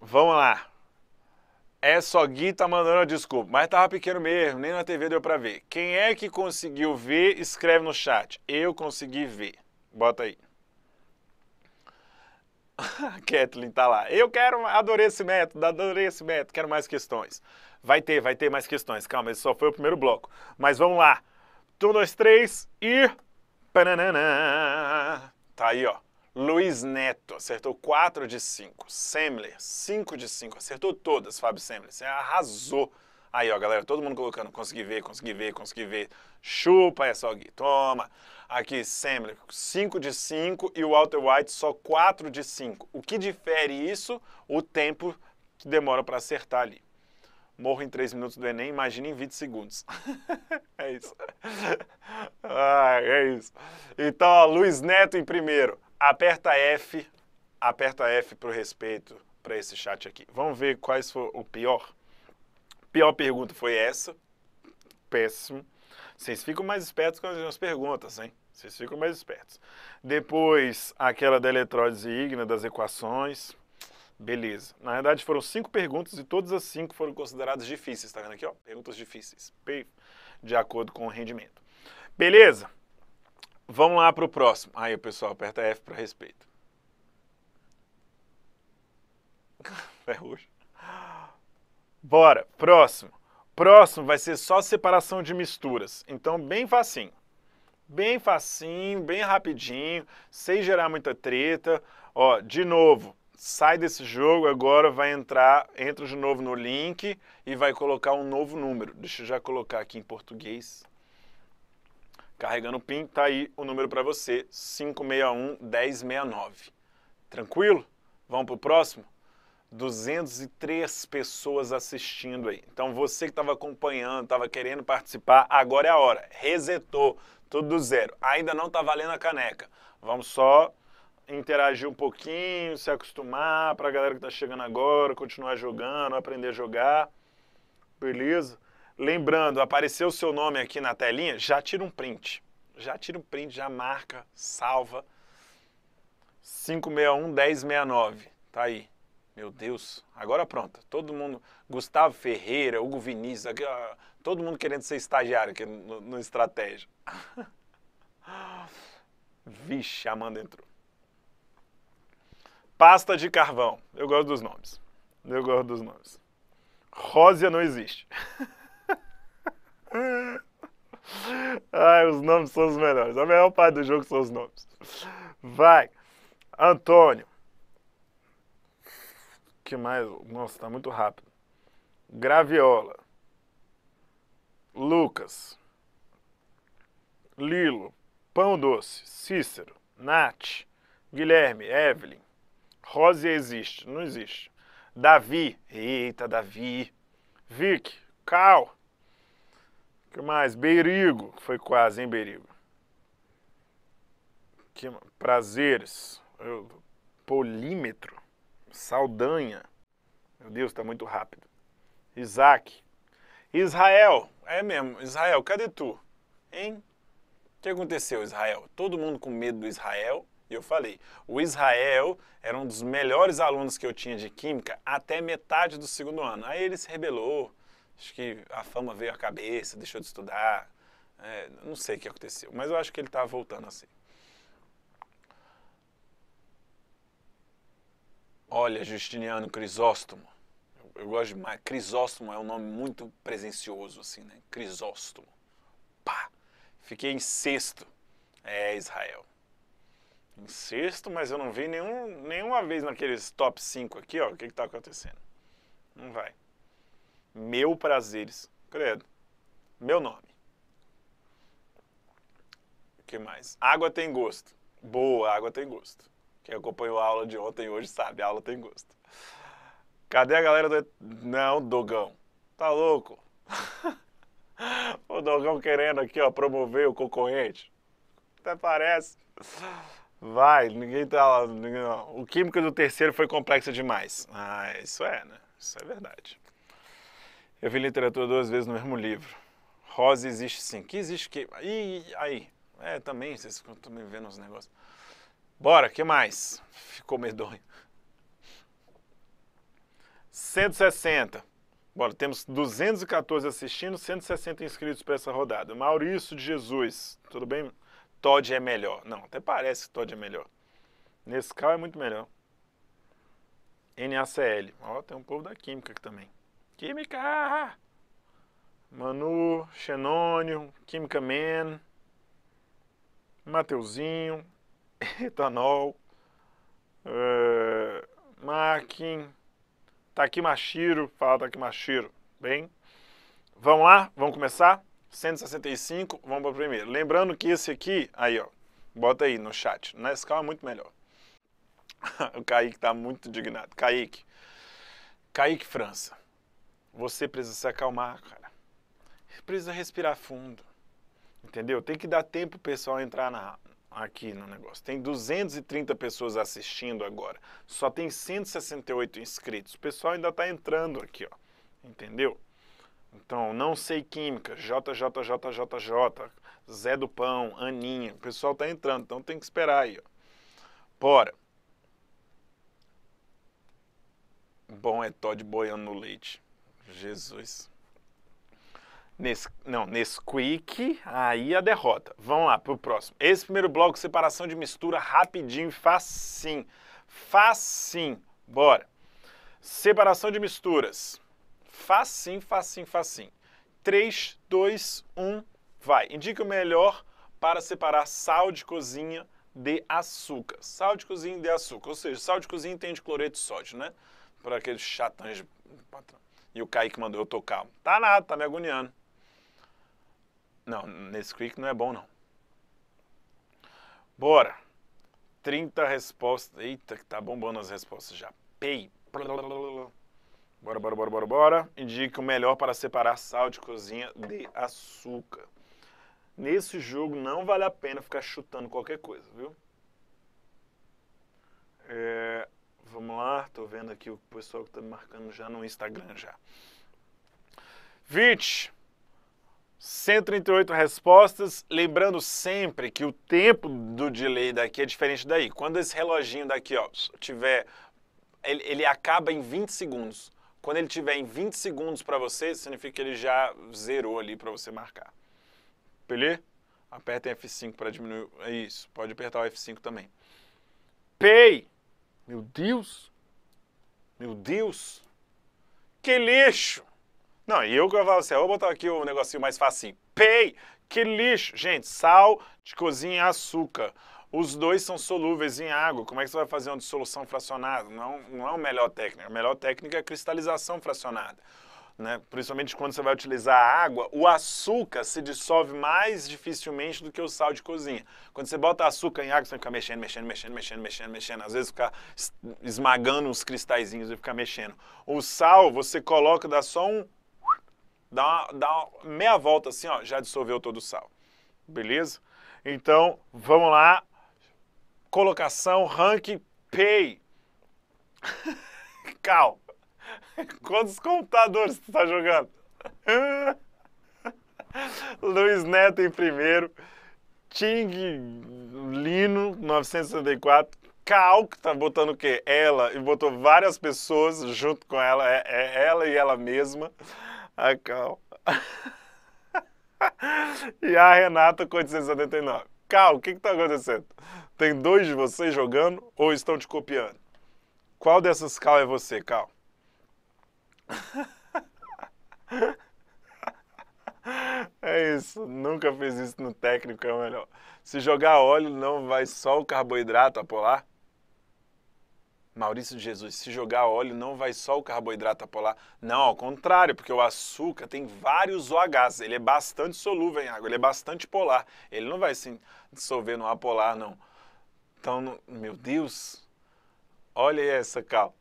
Speaker 1: Vamos lá. É só Gui tá mandando a desculpa, mas tava pequeno mesmo, nem na TV deu para ver. Quem é que conseguiu ver, escreve no chat. Eu consegui ver. Bota aí. A Kathleen tá lá. Eu quero, adorei esse método, adorei esse método, quero mais questões. Vai ter, vai ter mais questões. Calma, esse só foi o primeiro bloco. Mas vamos lá. Um, dois, três e. Pananana. Tá aí, ó. Luiz Neto acertou 4 de 5. Semler, 5 de 5. Acertou todas, Fábio Semler. Você arrasou. Aí, ó, galera, todo mundo colocando. Consegui ver, consegui ver, consegui ver. Chupa essa, Gui. Toma. Aqui, Semler, 5 de 5 e o Walter White só 4 de 5. O que difere isso? O tempo que demora para acertar ali morro em 3 minutos do Enem, imagina em 20 segundos. é isso. Ah, é isso. Então, ó, Luiz Neto em primeiro. Aperta F, aperta F para o respeito para esse chat aqui. Vamos ver quais foi o pior. Pior pergunta foi essa. Péssimo. Vocês ficam mais espertos com as perguntas, hein? Vocês ficam mais espertos. Depois, aquela da eletrólise ígnea, das equações. Beleza. Na verdade, foram cinco perguntas e todas as cinco foram consideradas difíceis. Está vendo aqui? Ó? Perguntas difíceis, de acordo com o rendimento. Beleza? Vamos lá para o próximo. Aí, pessoal, aperta F para respeito. Ferrugem. É Bora, próximo. Próximo vai ser só separação de misturas. Então, bem facinho. Bem facinho, bem rapidinho, sem gerar muita treta. Ó, de novo, sai desse jogo, agora vai entrar, entra de novo no link e vai colocar um novo número. Deixa eu já colocar aqui em português. Carregando o PIN, tá aí o número para você, 561 1069. Tranquilo? Vamos pro próximo? 203 pessoas assistindo aí. Então você que estava acompanhando, estava querendo participar, agora é a hora. Resetou, tudo do zero. Ainda não tá valendo a caneca. Vamos só interagir um pouquinho, se acostumar para a galera que está chegando agora, continuar jogando, aprender a jogar. Beleza? Lembrando, apareceu o seu nome aqui na telinha, já tira um print. Já tira um print, já marca, salva. 561 1069. Tá aí. Meu Deus, agora pronto. Todo mundo, Gustavo Ferreira, Hugo Vinícius, aqui, todo mundo querendo ser estagiário aqui no, no Estratégia. Vixe, a Amanda entrou. Pasta de carvão. Eu gosto dos nomes. Eu gosto dos nomes. Rósia não existe. Ai, os nomes são os melhores. A melhor parte do jogo são os nomes. Vai. Antônio. que mais? Nossa, tá muito rápido. Graviola. Lucas. Lilo. Pão Doce. Cícero. Nath. Guilherme. Evelyn. Rose existe? Não existe. Davi. Eita, Davi. Vic. Cal. que mais? Berigo. Foi quase, hein, Berigo? Que... Prazeres. Eu... Polímetro. Saldanha. Meu Deus, tá muito rápido. Isaac. Israel. É mesmo, Israel, cadê tu? Hein? O que aconteceu, Israel? Todo mundo com medo do Israel? E eu falei, o Israel era um dos melhores alunos que eu tinha de química até metade do segundo ano. Aí ele se rebelou, acho que a fama veio à cabeça, deixou de estudar, é, não sei o que aconteceu, mas eu acho que ele está voltando assim. Olha, Justiniano Crisóstomo, eu, eu gosto demais, Crisóstomo é um nome muito presencioso, assim, né? Crisóstomo. Pá! Fiquei em sexto. É, Israel em sexto, mas eu não vi nenhum, nenhuma vez naqueles top 5 aqui, ó, o que está acontecendo. Não vai. Meu Prazeres, credo. Meu nome. O que mais? Água tem gosto. Boa, água tem gosto. Quem acompanhou a aula de ontem e hoje sabe, a aula tem gosto. Cadê a galera do... Não, Dogão. Tá louco? o Dogão querendo aqui, ó, promover o concorrente. Até parece. Vai, ninguém tá ninguém, o químico do terceiro foi complexo demais. Ah, isso é, né? Isso é verdade. Eu vi literatura duas vezes no mesmo livro. Rosa existe sim. Que existe que. Ih, aí. É, também, vocês estão me vendo uns negócios. Bora, que mais? Ficou medonho. 160. Bora, temos 214 assistindo, 160 inscritos para essa rodada. Maurício de Jesus, tudo bem? Todd é melhor. Não, até parece que Todd é melhor. Nescau é muito melhor. NaCl. Ó, tem um povo da química aqui também. Química! Manu, Xenônio, Química Man, Mateuzinho, Etanol, uh, eh, Makin, Takimashiro, fala Takimashiro, bem? Vamos lá? Vamos começar? 165, vamos para o primeiro. Lembrando que esse aqui, aí ó, bota aí no chat, na escala é muito melhor. o Kaique está muito indignado. Kaique, Kaique França, você precisa se acalmar, cara. Precisa respirar fundo, entendeu? Tem que dar tempo o pessoal entrar na, aqui no negócio. Tem 230 pessoas assistindo agora, só tem 168 inscritos. O pessoal ainda está entrando aqui, ó, entendeu? Então, não sei química, JJJJJ, Zé do Pão, Aninha. O pessoal tá entrando, então tem que esperar aí. Ó. Bora. Bom é Todd boiando no leite. Jesus. Nes, não, Nesquik, aí a derrota. Vamos lá pro próximo. Esse primeiro bloco, separação de mistura, rapidinho, facinho. Facinho. Bora. Separação de misturas. Facinho, facinho, facinho. 3, 2, 1, vai. Indique o melhor para separar sal de cozinha de açúcar. Sal de cozinha de açúcar, ou seja, sal de cozinha tem de cloreto de sódio, né? Para aqueles chatões de patrão. E o Kaique mandou eu tocar. Tá nada, tá me agoniando. Não, nesse quick não é bom não. Bora. 30 respostas. Eita, que tá bombando as respostas já. Pei. Blablabla. Bora, bora, bora, bora, bora. Indique o melhor para separar sal de cozinha de açúcar. Nesse jogo não vale a pena ficar chutando qualquer coisa, viu? É, vamos lá, tô vendo aqui o pessoal que tá me marcando já no Instagram já. 20. 138 respostas, lembrando sempre que o tempo do delay daqui é diferente daí. Quando esse reloginho daqui, ó, tiver ele, ele acaba em 20 segundos. Quando ele tiver em 20 segundos para você, significa que ele já zerou ali para você marcar. Beleza? Apertem F5 para diminuir. É isso. Pode apertar o F5 também. Pay! Meu Deus! Meu Deus! Que lixo! Não, e eu que eu falo assim, eu vou botar aqui o um negocinho mais facinho. Pay! Que lixo! Gente, sal de cozinha e açúcar. Os dois são solúveis em água. Como é que você vai fazer uma dissolução fracionada? Não, não é o melhor técnica. A melhor técnica é a cristalização fracionada. Né? Principalmente quando você vai utilizar a água, o açúcar se dissolve mais dificilmente do que o sal de cozinha. Quando você bota açúcar em água, você fica mexendo, mexendo, mexendo, mexendo, mexendo, mexendo. Às vezes fica esmagando os cristalzinhos e fica mexendo. O sal, você coloca, dá só um. Dá, uma, dá uma meia volta assim, ó, já dissolveu todo o sal. Beleza? Então, vamos lá colocação, rank pay. Cal, quantos computadores tu tá jogando? Luiz Neto em primeiro, Ting Lino 964, Cal, que tá botando o quê? Ela, e botou várias pessoas junto com ela, é, é ela e ela mesma, a ah, Cal. e a Renata com 879. Cal, o que que tá acontecendo? Tem dois de vocês jogando ou estão te copiando? Qual dessas cal é você, Cal? É isso, nunca fez isso no técnico, é o melhor. Se jogar óleo, não vai só o carboidrato apolar? Maurício Jesus, se jogar óleo, não vai só o carboidrato apolar? Não, ao contrário, porque o açúcar tem vários OHs, ele é bastante solúvel em água, ele é bastante polar, ele não vai se dissolver no apolar, não. Então, meu Deus, olha essa, Cal.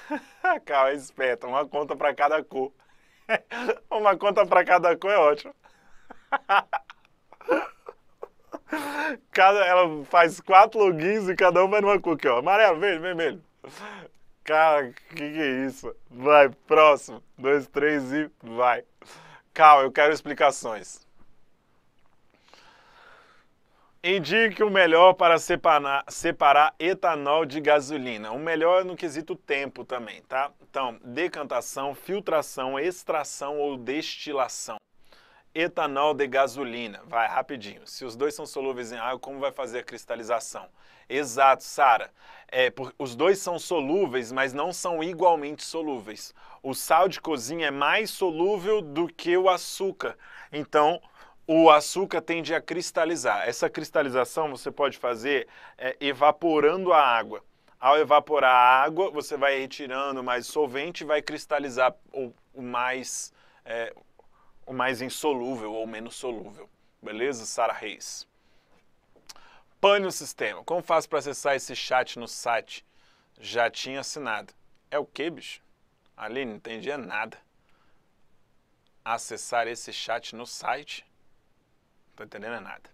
Speaker 1: Cal é esperta, uma conta para cada cor. uma conta para cada cor é ótimo. Cada, ela faz quatro logins e cada um vai numa cor aqui, ó. Amarelo, verde, vermelho. Cara, que que é isso? Vai, próximo. Dois, três e vai. Cal, eu quero explicações. Indique o melhor para separar, separar, etanol de gasolina. O melhor é no quesito tempo também, tá? Então, decantação, filtração, extração ou destilação. Etanol de gasolina, vai rapidinho. Se os dois são solúveis em água, como vai fazer a cristalização? Exato, Sara. É, os dois são solúveis, mas não são igualmente solúveis. O sal de cozinha é mais solúvel do que o açúcar. Então, o açúcar tende a cristalizar. Essa cristalização você pode fazer é, evaporando a água. Ao evaporar a água, você vai retirando mais solvente e vai cristalizar o, o mais, é, o mais insolúvel ou menos solúvel. Beleza, Sara Reis? Pane o sistema. Como faço para acessar esse chat no site? Já tinha assinado. É o que, bicho? Ali não entendia nada. Acessar esse chat no site? Tô entendendo é nada.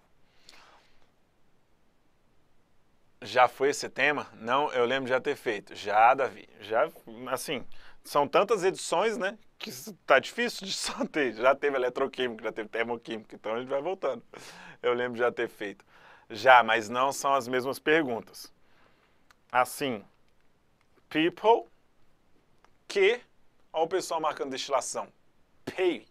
Speaker 1: Já foi esse tema? Não, eu lembro de já ter feito. Já, Davi. Já, assim, são tantas edições, né? Que tá difícil de só ter. Já teve eletroquímico, já teve termoquímico, então a gente vai voltando. Eu lembro de já ter feito. Já, mas não são as mesmas perguntas. Assim, people, que, olha o pessoal marcando destilação. Pay,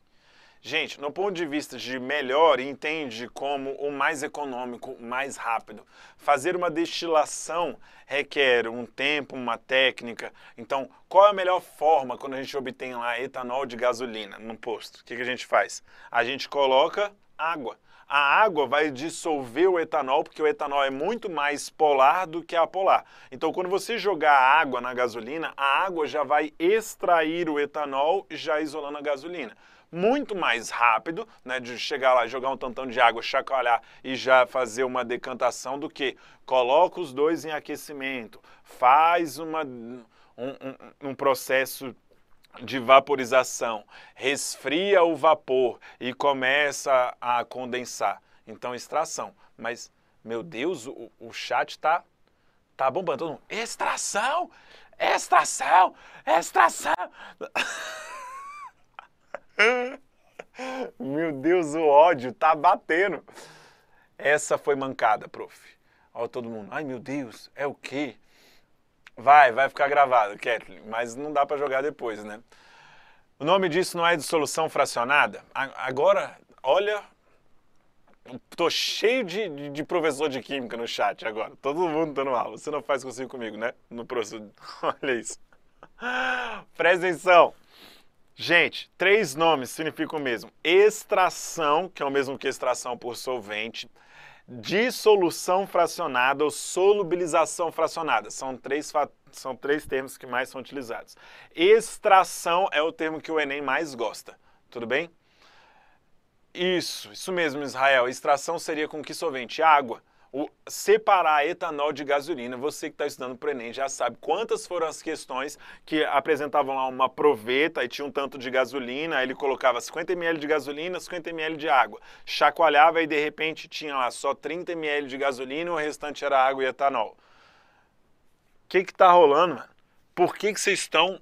Speaker 1: Gente, no ponto de vista de melhor, entende como o mais econômico, mais rápido. Fazer uma destilação requer um tempo, uma técnica. Então, qual é a melhor forma quando a gente obtém lá etanol de gasolina no posto? O que, que a gente faz? A gente coloca água. A água vai dissolver o etanol, porque o etanol é muito mais polar do que apolar. Então, quando você jogar água na gasolina, a água já vai extrair o etanol, já isolando a gasolina muito mais rápido, né, de chegar lá, jogar um tantão de água, chacoalhar e já fazer uma decantação do que coloca os dois em aquecimento, faz uma, um, um, um processo de vaporização, resfria o vapor e começa a condensar. Então, extração. Mas, meu Deus, o, o chat está tá bombando. extração! Extração! Extração! Meu Deus, o ódio tá batendo. Essa foi mancada, prof. Olha todo mundo. Ai, meu Deus, é o quê? Vai, vai ficar gravado, Kathleen, mas não dá para jogar depois, né? O nome disso não é dissolução fracionada? Agora, olha, tô cheio de, de, de professor de química no chat agora. Todo mundo dando aula. Você não faz consigo comigo, né? No professor. Olha isso. Presta atenção. Gente, três nomes significam o mesmo. Extração, que é o mesmo que extração por solvente, dissolução fracionada ou solubilização fracionada. São três, são três termos que mais são utilizados. Extração é o termo que o Enem mais gosta, tudo bem? Isso, isso mesmo, Israel. Extração seria com que solvente? Água o separar etanol de gasolina. Você que está estudando para o Enem já sabe quantas foram as questões que apresentavam lá uma proveta e tinha um tanto de gasolina, ele colocava 50 ml de gasolina, 50 ml de água, chacoalhava e de repente tinha lá só 30 ml de gasolina e o restante era água e etanol. O que está rolando, mano? Por que, que vocês estão.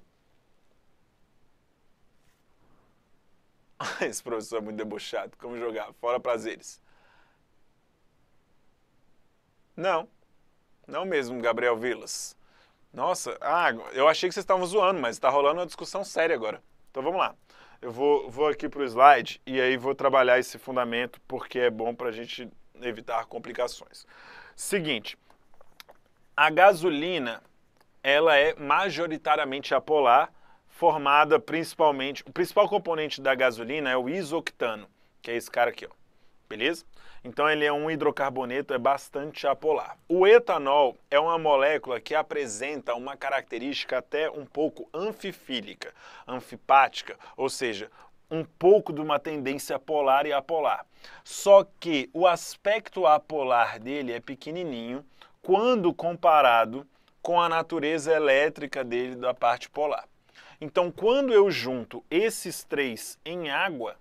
Speaker 1: Esse professor é muito debochado. Como jogar? Fora prazeres. Não, não mesmo, Gabriel Vilas. Nossa, ah, eu achei que vocês estavam zoando, mas está rolando uma discussão séria agora. Então vamos lá. Eu vou, vou aqui para o slide e aí vou trabalhar esse fundamento porque é bom para a gente evitar complicações. Seguinte, a gasolina ela é majoritariamente apolar, formada principalmente. O principal componente da gasolina é o isoctano, que é esse cara aqui, ó. Beleza? Então ele é um hidrocarboneto, é bastante apolar. O etanol é uma molécula que apresenta uma característica até um pouco anfifílica, anfipática, ou seja, um pouco de uma tendência polar e apolar. Só que o aspecto apolar dele é pequenininho quando comparado com a natureza elétrica dele da parte polar. Então, quando eu junto esses três em água,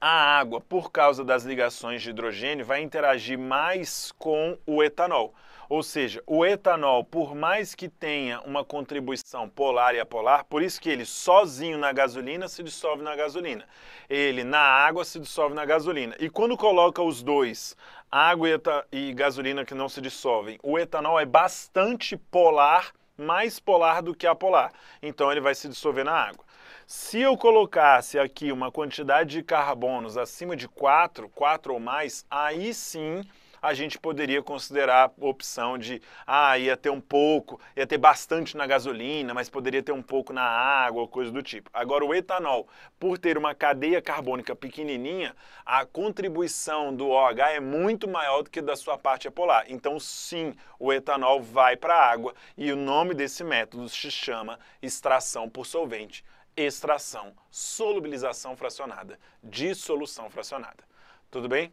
Speaker 1: a água, por causa das ligações de hidrogênio, vai interagir mais com o etanol. Ou seja, o etanol, por mais que tenha uma contribuição polar e apolar, por isso que ele sozinho na gasolina se dissolve na gasolina. Ele na água se dissolve na gasolina. E quando coloca os dois, água e, e gasolina que não se dissolvem, o etanol é bastante polar, mais polar do que apolar. Então ele vai se dissolver na água. Se eu colocasse aqui uma quantidade de carbonos acima de 4, 4 ou mais, aí sim a gente poderia considerar a opção de, ah, ia ter um pouco, ia ter bastante na gasolina, mas poderia ter um pouco na água, coisa do tipo. Agora, o etanol, por ter uma cadeia carbônica pequenininha, a contribuição do OH é muito maior do que da sua parte apolar. É então, sim, o etanol vai para a água e o nome desse método se chama extração por solvente extração, solubilização fracionada, dissolução fracionada. Tudo bem?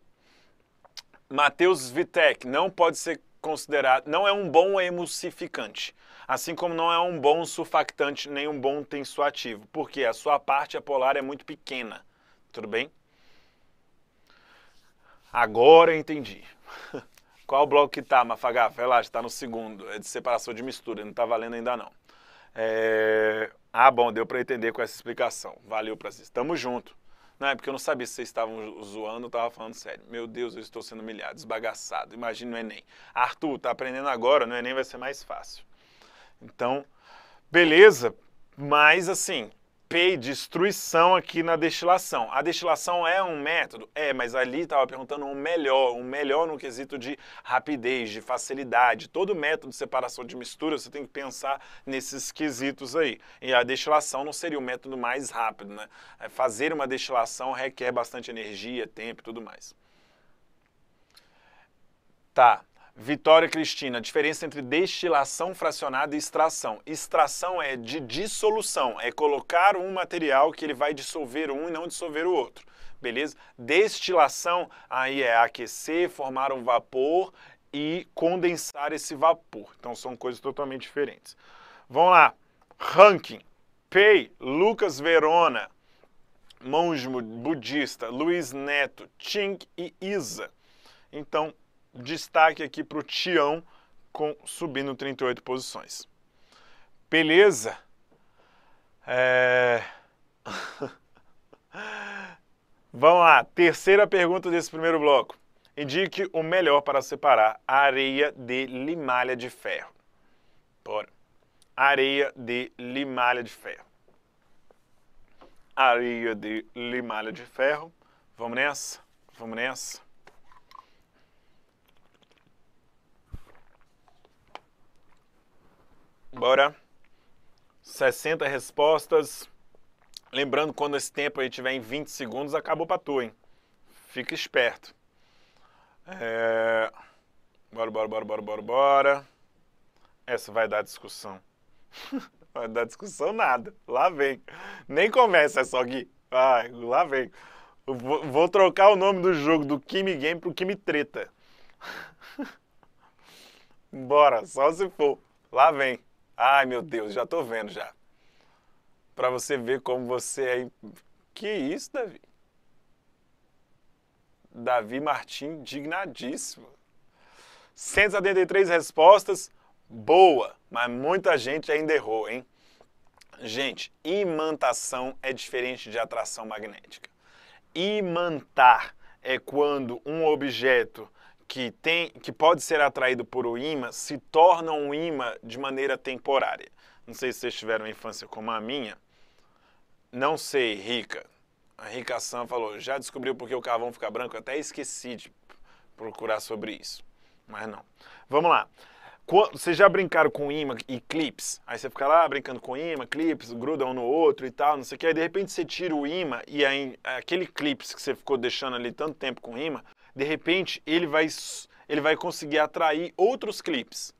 Speaker 1: Mateus Vitek não pode ser considerado, não é um bom emulsificante, assim como não é um bom surfactante nem um bom tensoativo, porque a sua parte apolar é, é muito pequena. Tudo bem? Agora entendi. Qual bloco que tá, Mafagaf? Relaxa, está no segundo. É de separação de mistura, não está valendo ainda não. É... Ah, bom, deu para entender com essa explicação. Valeu para Tamo junto. Não, é porque eu não sabia se vocês estavam zoando ou estavam falando sério. Meu Deus, eu estou sendo humilhado, esbagaçado. Imagina no Enem. Arthur, tá aprendendo agora, no Enem vai ser mais fácil. Então, beleza, mas assim, pei destruição aqui na destilação. A destilação é um método? É, mas ali estava perguntando um melhor, um melhor no quesito de rapidez, de facilidade. Todo método de separação de mistura, você tem que pensar nesses quesitos aí. E a destilação não seria o método mais rápido, né? É, fazer uma destilação requer bastante energia, tempo e tudo mais. Tá, Vitória Cristina, diferença entre destilação fracionada e extração. Extração é de dissolução, é colocar um material que ele vai dissolver um e não dissolver o outro. Beleza? Destilação aí é aquecer, formar um vapor e condensar esse vapor. Então são coisas totalmente diferentes. Vamos lá. Ranking. Pei, Lucas Verona, monge budista, Luiz Neto, Ching e Isa. Então, destaque aqui para o Tião com, subindo 38 posições. Beleza? É... Vamos lá, terceira pergunta desse primeiro bloco. Indique o melhor para separar a areia de limalha de ferro. Bora. Areia de limalha de ferro. Areia de limalha de ferro. Vamos nessa? Vamos nessa? Bora. 60 respostas. Lembrando, quando esse tempo aí tiver em 20 segundos, acabou pra tu, hein? Fica esperto. É... Bora, bora, bora, bora, bora, bora. Essa vai dar discussão. vai dar discussão nada. Lá vem. Nem começa, é só Gui. Ai, lá vem. Vou, vou trocar o nome do jogo do Kimi Game pro Kimi Treta. Bora, só se for. Lá vem. Ai, meu Deus, já estou vendo já. Para você ver como você é. Que isso, Davi? Davi Martim, dignadíssimo. 173 respostas, boa, mas muita gente ainda errou, hein? Gente, imantação é diferente de atração magnética. Imantar é quando um objeto que, tem, que pode ser atraído por um imã se torna um imã de maneira temporária. Não sei se vocês tiveram uma infância como a minha. Não sei, Rica. A Rica Sam falou, já descobriu porque o carvão fica branco? Eu até esqueci de procurar sobre isso. Mas não. Vamos lá. Vocês já brincaram com imã e clips? Aí você fica lá brincando com imã, clips, gruda um no outro e tal, não sei o que. Aí de repente você tira o imã e aí, aquele clips que você ficou deixando ali tanto tempo com imã de repente ele vai, ele vai conseguir atrair outros clipes,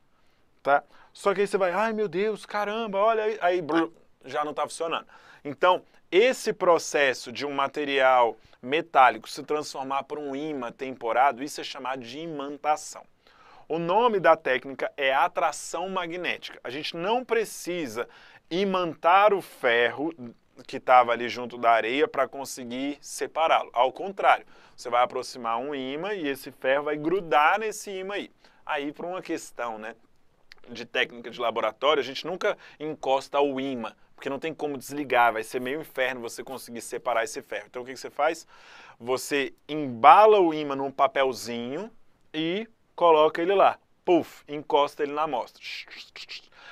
Speaker 1: tá? Só que aí você vai, ai meu Deus, caramba, olha aí, aí brrr, já não está funcionando. Então, esse processo de um material metálico se transformar para um imã temporado, isso é chamado de imantação. O nome da técnica é atração magnética. A gente não precisa imantar o ferro que estava ali junto da areia para conseguir separá-lo. Ao contrário, você vai aproximar um imã e esse ferro vai grudar nesse imã aí. Aí para uma questão, né, de técnica de laboratório, a gente nunca encosta o imã, porque não tem como desligar, vai ser meio inferno você conseguir separar esse ferro. Então o que, que você faz? Você embala o imã num papelzinho e coloca ele lá puf, encosta ele na amostra.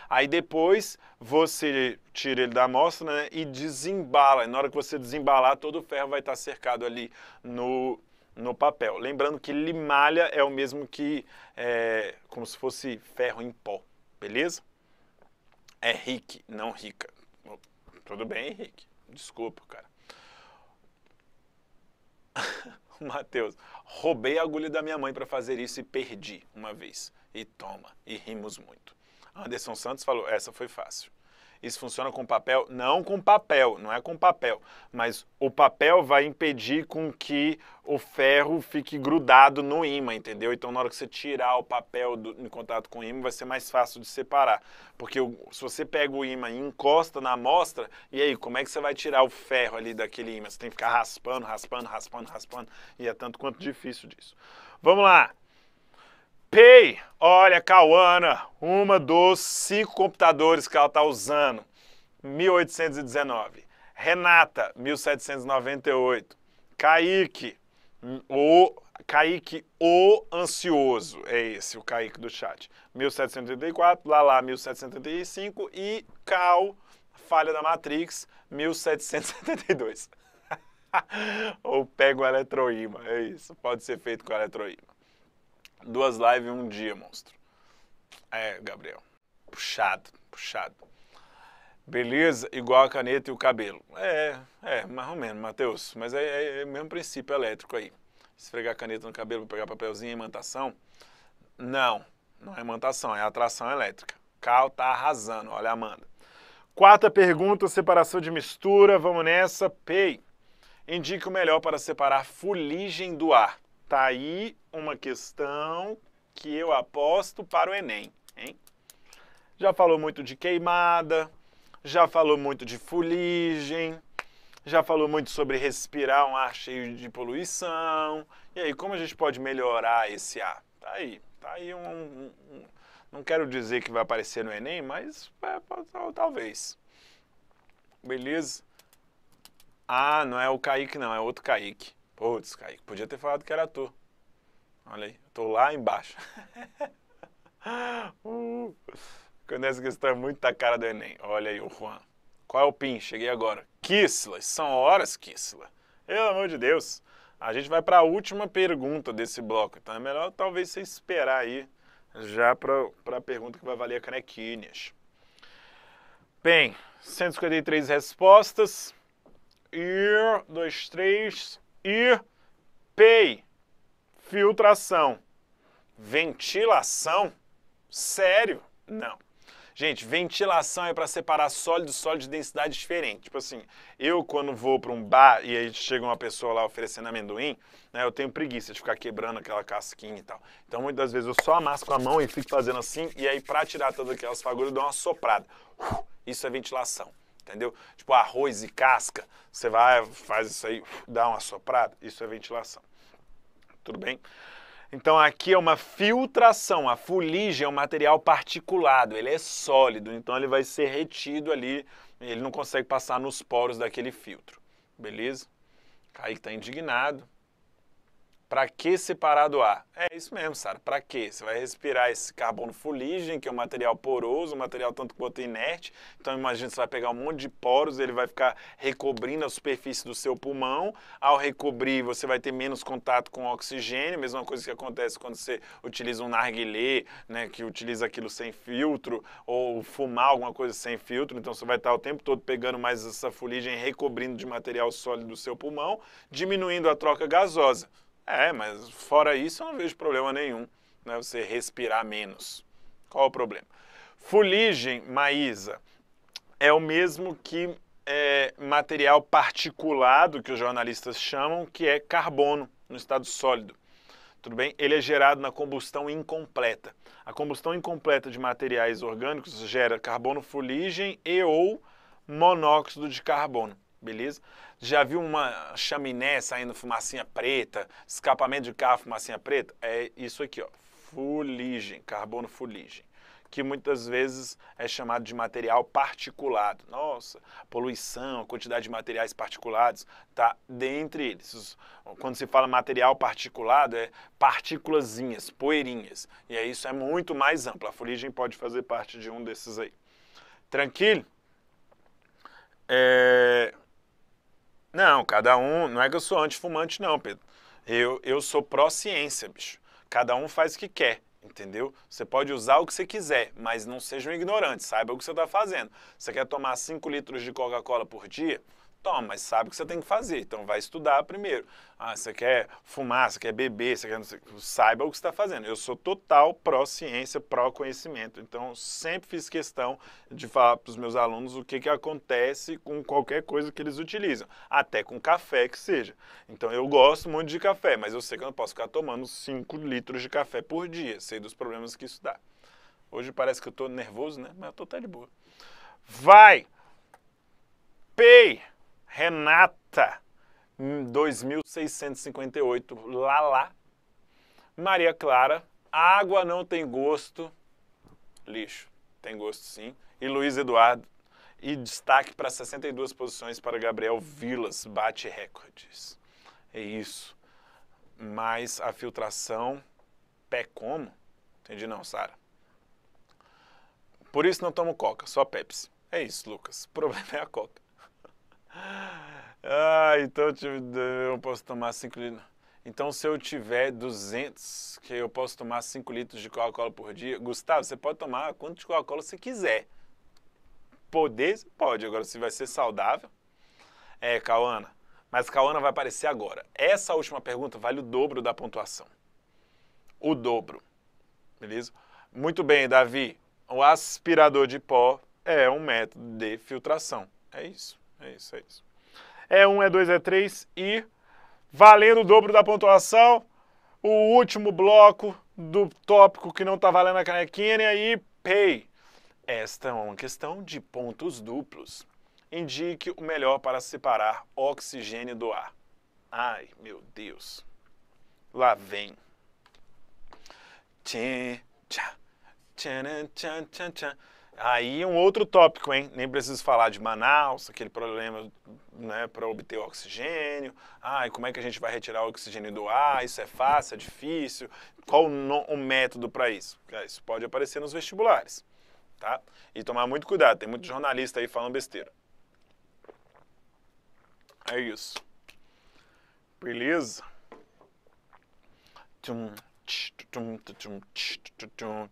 Speaker 1: Aí depois você tira ele da amostra né, e desembala. E na hora que você desembalar, todo o ferro vai estar cercado ali no, no papel. Lembrando que limalha é o mesmo que é, como se fosse ferro em pó, beleza? É Rick, não rica. Tudo bem, Henrique? Desculpa, cara. Matheus, roubei a agulha da minha mãe para fazer isso e perdi uma vez e toma. E rimos muito. Anderson Santos falou: essa foi fácil. Isso funciona com papel? Não com papel, não é com papel. Mas o papel vai impedir com que o ferro fique grudado no imã, entendeu? Então, na hora que você tirar o papel do, em contato com o imã, vai ser mais fácil de separar. Porque o, se você pega o imã e encosta na amostra, e aí, como é que você vai tirar o ferro ali daquele imã? Você tem que ficar raspando, raspando, raspando, raspando. E é tanto quanto difícil disso. Vamos lá! Pay, olha, Cauana, uma dos cinco computadores que ela está usando, 1819. Renata, 1798. Kaique, o Kaique o Ansioso, é esse, o Kaique do chat. 1784, Lala 1.785. e Cal, Falha da Matrix, 1772. Ou pega o eletroíma, é isso, pode ser feito com eletroíma. Duas lives em um dia, monstro. É, Gabriel. Puxado, puxado. Beleza, igual a caneta e o cabelo. É, é, mais ou menos, Matheus. Mas é, é, é, o mesmo princípio elétrico aí. Esfregar a caneta no cabelo, pegar papelzinho, imantação. Não, não é imantação, é atração elétrica. Cal tá arrasando, olha a Amanda. Quarta pergunta, separação de mistura, vamos nessa. Pei, indique o melhor para separar fuligem do ar. Tá aí uma questão que eu aposto para o Enem, hein? Já falou muito de queimada, já falou muito de fuligem, já falou muito sobre respirar um ar cheio de poluição. E aí, como a gente pode melhorar esse ar? Tá aí, tá aí um. um, um não quero dizer que vai aparecer no Enem, mas é, talvez. Beleza? Ah, não é o Kaique, não, é outro Kaique. Putz, Kaique, podia ter falado que era tu. Olha aí, tô lá embaixo. Quando conhece uh, que está muito da cara do Enem. Olha aí o Juan. Qual é o PIN? Cheguei agora. Kissla, são horas, Kissla. Pelo amor de Deus. A gente vai para a última pergunta desse bloco, então é melhor talvez você esperar aí já para a pergunta que vai valer a canequinhas. Bem, 153 respostas. E, dois, três, IPEI, filtração. Ventilação? Sério? Não. Gente, ventilação é para separar sólido e sólido de densidade diferente. Tipo assim, eu quando vou para um bar e aí chega uma pessoa lá oferecendo amendoim, né, eu tenho preguiça de ficar quebrando aquela casquinha e tal. Então muitas vezes eu só amasso com a mão e fico fazendo assim, e aí para tirar todas aquelas fagulhas eu dou uma soprada. Uh, isso é ventilação entendeu? Tipo arroz e casca, você vai, faz isso aí, dá uma soprada, isso é ventilação. Tudo bem? Então aqui é uma filtração, a fuligem é um material particulado, ele é sólido, então ele vai ser retido ali, ele não consegue passar nos poros daquele filtro. Beleza? Kaique está indignado. Para que separar do ar? É isso mesmo, Sara. Para que? Você vai respirar esse carbono fuligem, que é um material poroso, um material tanto quanto inerte. Então imagina, você vai pegar um monte de poros, ele vai ficar recobrindo a superfície do seu pulmão. Ao recobrir, você vai ter menos contato com o oxigênio, mesma coisa que acontece quando você utiliza um narguilé, né, que utiliza aquilo sem filtro, ou fumar alguma coisa sem filtro. Então você vai estar o tempo todo pegando mais essa fuligem, recobrindo de material sólido do seu pulmão, diminuindo a troca gasosa. É, mas fora isso eu não vejo problema nenhum, né? Você respirar menos. Qual o problema? Fuligem, Maísa, é o mesmo que é, material particulado, que os jornalistas chamam, que é carbono, no estado sólido. Tudo bem? Ele é gerado na combustão incompleta. A combustão incompleta de materiais orgânicos gera carbono fuligem e ou monóxido de carbono beleza? Já viu uma chaminé saindo fumacinha preta, escapamento de carro fumacinha preta? É isso aqui, ó, fuligem, carbono fuligem, que muitas vezes é chamado de material particulado. Nossa, poluição, quantidade de materiais particulados tá dentre eles. Quando se fala material particulado, é partículazinhas, poeirinhas. E aí isso é muito mais amplo. A fuligem pode fazer parte de um desses aí. Tranquilo? É... Não, cada um. Não é que eu sou antifumante, não, Pedro. Eu, eu sou pró-ciência, bicho. Cada um faz o que quer, entendeu? Você pode usar o que você quiser, mas não seja um ignorante, saiba o que você está fazendo. Você quer tomar 5 litros de Coca-Cola por dia? Toma, mas sabe o que você tem que fazer, então vai estudar primeiro. Ah, você quer fumar, você quer beber, você quer não sei, saiba o que está fazendo. Eu sou total pró-ciência, pró-conhecimento, então sempre fiz questão de falar para os meus alunos o que, que acontece com qualquer coisa que eles utilizam, até com café que seja. Então eu gosto muito de café, mas eu sei que eu não posso ficar tomando 5 litros de café por dia, sei dos problemas que isso dá. Hoje parece que eu estou nervoso, né? Mas eu estou até de boa. Vai! Pay! Renata, 2658, hum, Lala. Maria Clara, água não tem gosto, lixo, tem gosto sim. E Luiz Eduardo, e destaque para 62 posições para Gabriel Vilas, bate recordes. É isso. Mas a filtração, pé como? Entendi não, Sara. Por isso não tomo coca, só Pepsi. É isso, Lucas. O problema é a coca ah, então eu posso tomar 5 litros. Então, se eu tiver 200, que eu posso tomar 5 litros de Coca-Cola por dia. Gustavo, você pode tomar quanto de Coca-Cola você quiser. Poder, pode. Agora, se vai ser saudável. É, Cauana. Mas Cauana vai aparecer agora. Essa última pergunta vale o dobro da pontuação. O dobro. Beleza? Muito bem, Davi. O aspirador de pó é um método de filtração. É isso. É isso, é isso. É 1, um, é 2, é 3 e valendo o dobro da pontuação, o último bloco do tópico que não está valendo a canequinha né? e pay. Esta é uma questão de pontos duplos. Indique o melhor para separar oxigênio do ar. Ai, meu Deus. Lá vem. Tchê, tchá, Tchan, tchan, tchan, Aí um outro tópico, hein? Nem preciso falar de Manaus, aquele problema né, para obter oxigênio. Ai, como é que a gente vai retirar o oxigênio do ar? Isso é fácil, é difícil? Qual o, o método para isso? É, isso pode aparecer nos vestibulares, tá? E tomar muito cuidado, tem muito jornalista aí falando besteira. É isso. Beleza? Tum, tch, tum, tum, tch, tum,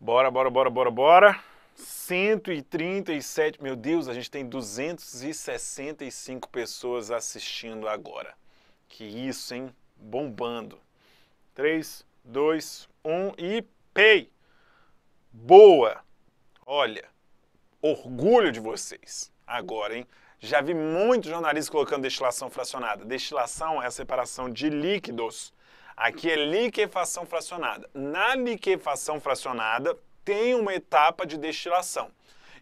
Speaker 1: Bora, bora, bora, bora, bora. 137, meu Deus, a gente tem 265 pessoas assistindo agora. Que isso, hein? Bombando. 3, 2, 1 e pei! Boa! Olha, orgulho de vocês. Agora, hein? Já vi muitos jornalistas colocando destilação fracionada. Destilação é a separação de líquidos. Aqui é liquefação fracionada. Na liquefação fracionada tem uma etapa de destilação.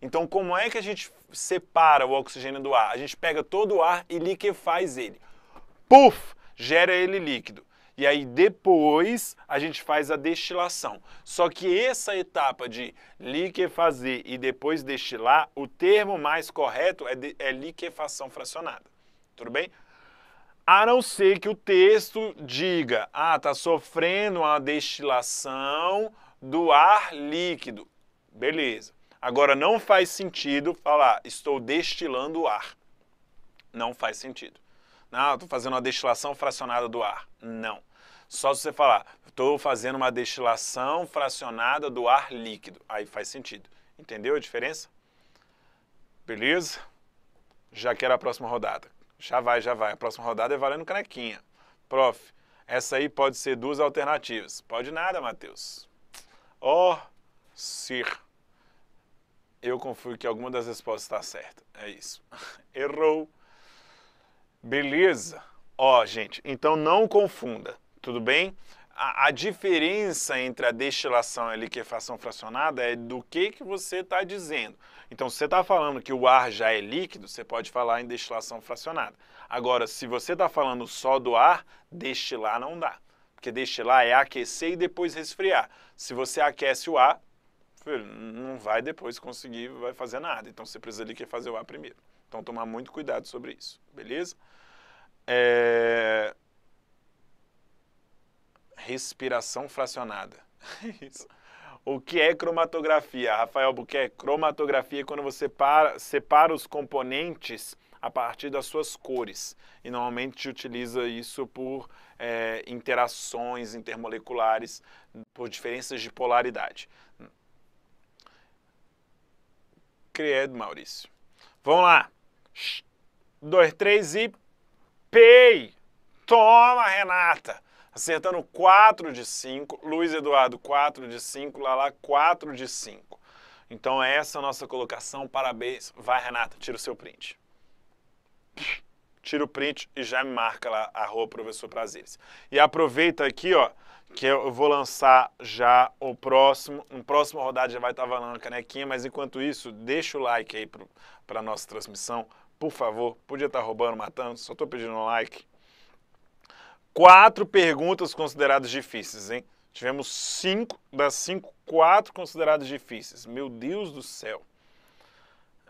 Speaker 1: Então, como é que a gente separa o oxigênio do ar? A gente pega todo o ar e liquefaz ele. Puf! Gera ele líquido. E aí depois a gente faz a destilação. Só que essa etapa de liquefazer e depois destilar, o termo mais correto é, de, é liquefação fracionada. Tudo bem? A não ser que o texto diga, ah, está sofrendo a destilação do ar líquido. Beleza. Agora, não faz sentido falar, estou destilando o ar. Não faz sentido. Não, ah, estou fazendo uma destilação fracionada do ar. Não. Só se você falar, estou fazendo uma destilação fracionada do ar líquido. Aí faz sentido. Entendeu a diferença? Beleza? Já quero a próxima rodada. Já vai, já vai. A próxima rodada é valendo canequinha. Prof, essa aí pode ser duas alternativas. Pode nada, Matheus. Ó, oh, Sir. Eu confio que alguma das respostas está certa. É isso. Errou. Beleza? Ó, oh, gente, então não confunda tudo bem? A, a diferença entre a destilação e a liquefação fracionada é do que, que você está dizendo. Então, se você está falando que o ar já é líquido, você pode falar em destilação fracionada. Agora, se você está falando só do ar, destilar não dá. Porque destilar é aquecer e depois resfriar. Se você aquece o ar, não vai depois conseguir, vai fazer nada. Então você precisa liquefazer o ar primeiro. Então tomar muito cuidado sobre isso, beleza? É respiração fracionada. É isso. O que é cromatografia? Rafael Buquer, cromatografia é quando você para, separa os componentes a partir das suas cores. E normalmente utiliza isso por é, interações intermoleculares, por diferenças de polaridade. Credo, Maurício. Vamos lá. Dois, três e... Pei! Toma, Renata! acertando 4 de 5, Luiz Eduardo 4 de 5, Lala 4 de 5. Então essa é a nossa colocação, parabéns. Vai, Renata, tira o seu print. Tira o print e já me marca lá, arroba professor Prazeres. E aproveita aqui, ó, que eu vou lançar já o próximo, no próximo rodada já vai estar valendo a canequinha, mas enquanto isso, deixa o like aí para a nossa transmissão, por favor, podia estar roubando, matando, só estou pedindo um like quatro perguntas consideradas difíceis, hein? Tivemos cinco das cinco, quatro consideradas difíceis. Meu Deus do céu.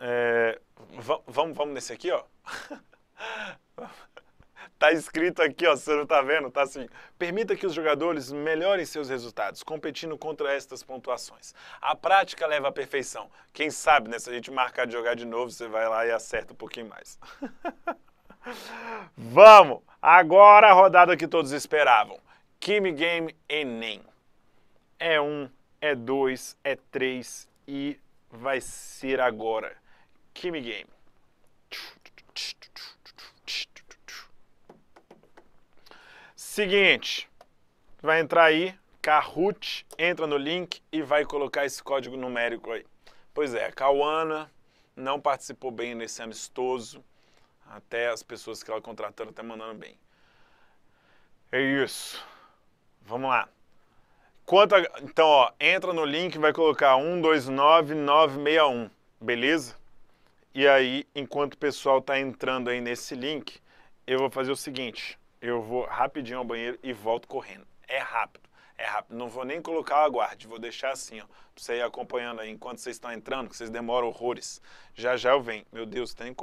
Speaker 1: É, vamos, vamos nesse aqui, ó. tá escrito aqui, ó, você não tá vendo? Tá assim. Permita que os jogadores melhorem seus resultados, competindo contra estas pontuações. A prática leva à perfeição. Quem sabe, né? Se a gente marcar de jogar de novo, você vai lá e acerta um pouquinho mais. vamos! Agora a rodada que todos esperavam. Kimi Game Enem. É um, é dois, é três e vai ser agora. Kimi Game. Seguinte, vai entrar aí, Kahoot, entra no link e vai colocar esse código numérico aí. Pois é, a não participou bem nesse amistoso. Até as pessoas que ela contratando até mandando bem. É isso. Vamos lá. Quanto a... Então, ó, entra no link, vai colocar 129961, beleza? E aí, enquanto o pessoal está entrando aí nesse link, eu vou fazer o seguinte, eu vou rapidinho ao banheiro e volto correndo. É rápido, é rápido. Não vou nem colocar o aguarde, vou deixar assim, ó, pra você ir acompanhando aí enquanto vocês estão entrando, que vocês demoram horrores. Já já eu venho. Meu Deus, tem que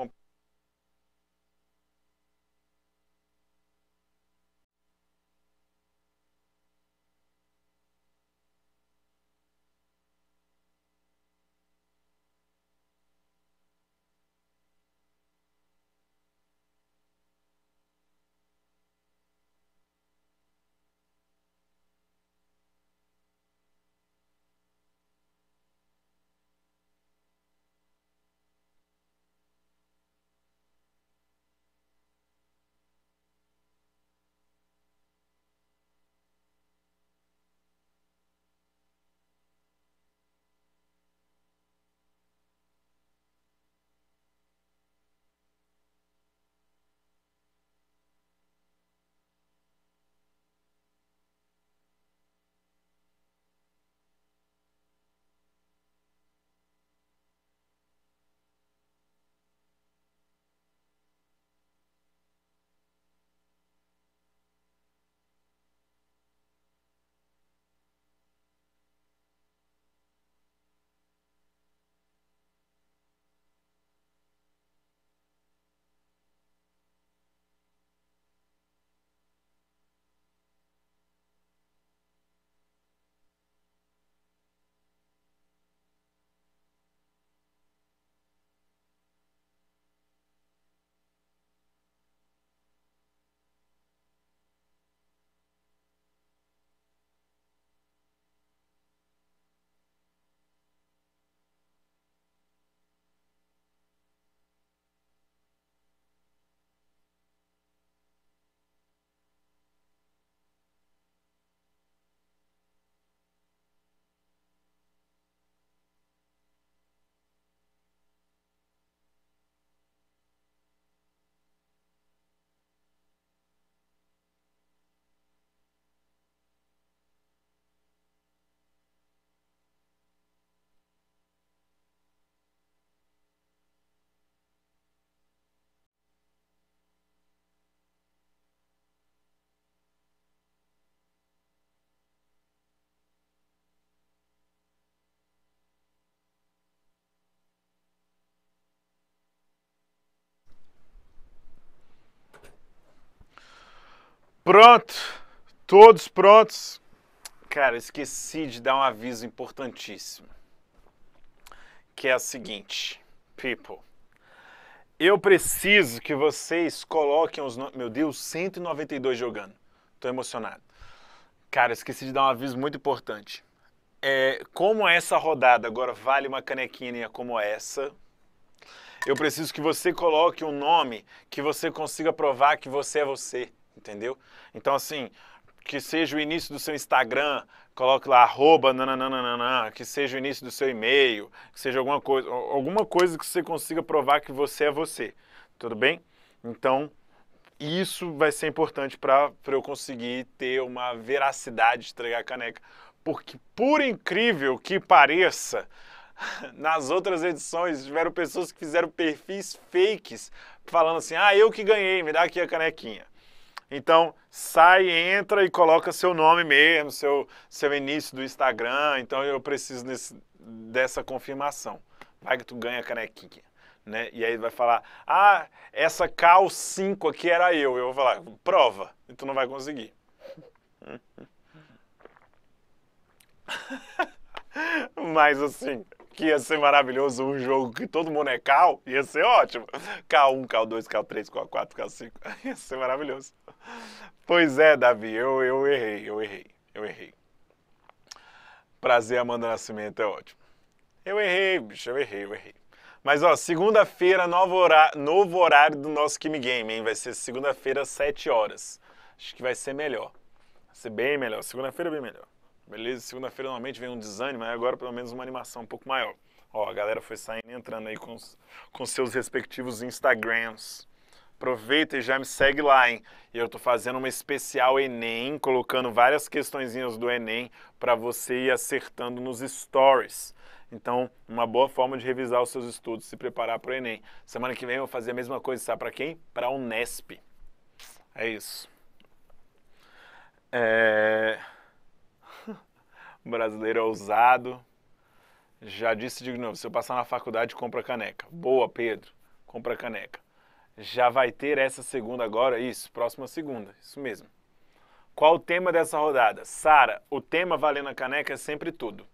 Speaker 1: Pronto, todos prontos. Cara, esqueci de dar um aviso importantíssimo, que é o seguinte, people. Eu preciso que vocês coloquem os, no... meu Deus, 192 jogando. Tô emocionado. Cara, esqueci de dar um aviso muito importante. É, como essa rodada agora vale uma canequinha como essa, eu preciso que você coloque um nome que você consiga provar que você é você entendeu? Então, assim, que seja o início do seu Instagram, coloque lá arroba nananana, que seja o início do seu e-mail, que seja alguma coisa, alguma coisa que você consiga provar que você é você. Tudo bem? Então, isso vai ser importante para eu conseguir ter uma veracidade de entregar a caneca. Porque, por incrível que pareça, nas outras edições tiveram pessoas que fizeram perfis fakes falando assim: ah, eu que ganhei, me dá aqui a canequinha. Então, sai, entra e coloca seu nome mesmo, seu, seu início do Instagram. Então, eu preciso dessa confirmação. Vai que tu ganha canequinha. Né? E aí vai falar, ah, essa Cal 5 aqui era eu. Eu vou falar, prova, e tu não vai conseguir. Mas assim, que ia ser maravilhoso um jogo que todo mundo é cal, ia ser ótimo. K1, K2, K3, K4, K5, ia ser maravilhoso. Pois é, Davi, eu, eu errei, eu errei, eu errei. Prazer, Amanda Nascimento, é ótimo. Eu errei, bicho, eu errei, eu errei. Mas, ó, segunda-feira, novo, novo horário do nosso Kimi Game, hein? Vai ser segunda-feira, 7 horas. Acho que vai ser melhor. Vai ser bem melhor. Segunda-feira, é bem melhor. Beleza, segunda-feira normalmente vem um desânimo, agora pelo menos uma animação um pouco maior. Ó, a galera foi saindo entrando aí com, com seus respectivos Instagrams. Aproveita e já me segue lá, hein? E eu tô fazendo uma especial Enem, colocando várias questõezinhas do Enem para você ir acertando nos stories. Então, uma boa forma de revisar os seus estudos, se preparar para o Enem. Semana que vem eu vou fazer a mesma coisa, sabe para quem? Para a Unesp. É isso. É brasileiro é ousado. Já disse de novo, se eu passar na faculdade, compra caneca. Boa, Pedro, compra caneca. Já vai ter essa segunda agora, isso, próxima segunda, isso mesmo. Qual o tema dessa rodada? Sara, o tema valendo a caneca é sempre tudo.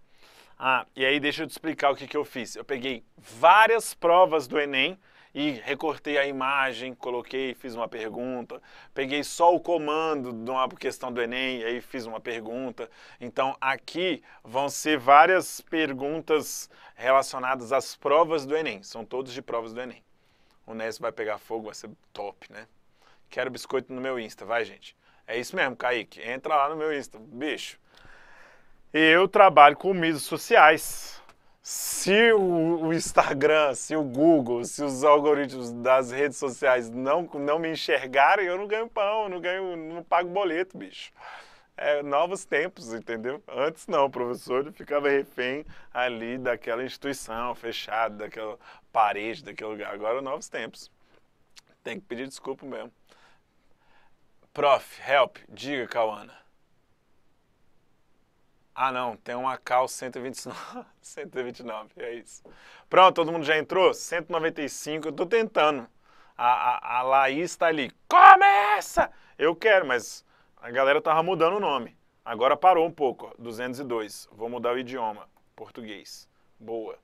Speaker 1: Ah, e aí deixa eu te explicar o que, que eu fiz. Eu peguei várias provas do Enem e recortei a imagem, coloquei, fiz uma pergunta. Peguei só o comando de uma questão do Enem, aí fiz uma pergunta. Então aqui vão ser várias perguntas relacionadas às provas do Enem. São todos de provas do Enem. O Ness vai pegar fogo, vai ser top, né? Quero biscoito no meu Insta, vai, gente. É isso mesmo, Kaique. Entra lá no meu Insta, bicho. Eu trabalho com mídias sociais se o, Instagram, se o Google, se os algoritmos das redes sociais não, não me enxergarem, eu não ganho pão, não ganho, não pago boleto, bicho. É, novos tempos, entendeu? Antes não, o professor ficava refém ali daquela instituição fechada, daquela parede, daquele lugar. Agora, novos tempos. Tem que pedir desculpa mesmo. Prof, help, diga, Cauana. Ah, não, tem uma Cal 129. 129, é isso. Pronto, todo mundo já entrou? 195, eu tô tentando. A, a, a Laís tá ali. Começa! Eu quero, mas a galera tava mudando o nome. Agora parou um pouco, ó, 202. Vou mudar o idioma, português. Boa.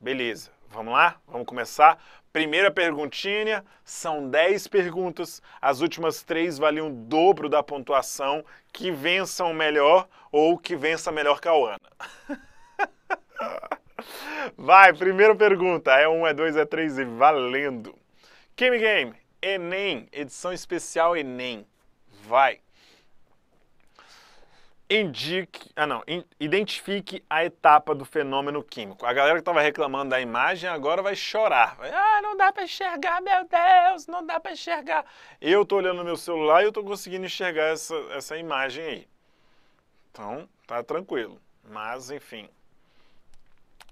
Speaker 1: Beleza, vamos lá? Vamos começar? Primeira perguntinha, são 10 perguntas, as últimas três valiam o dobro da pontuação, que vença o melhor ou que vença melhor Cauana. Vai, primeira pergunta, é 1, é 2, é 3 e valendo. Game Game, Enem, edição especial Enem. Vai indique, ah não, identifique a etapa do fenômeno químico. A galera que estava reclamando da imagem agora vai chorar. Vai, ah, não dá para enxergar, meu Deus, não dá para enxergar. Eu estou olhando no meu celular e eu estou conseguindo enxergar essa, essa imagem aí. Então, tá tranquilo. Mas, enfim,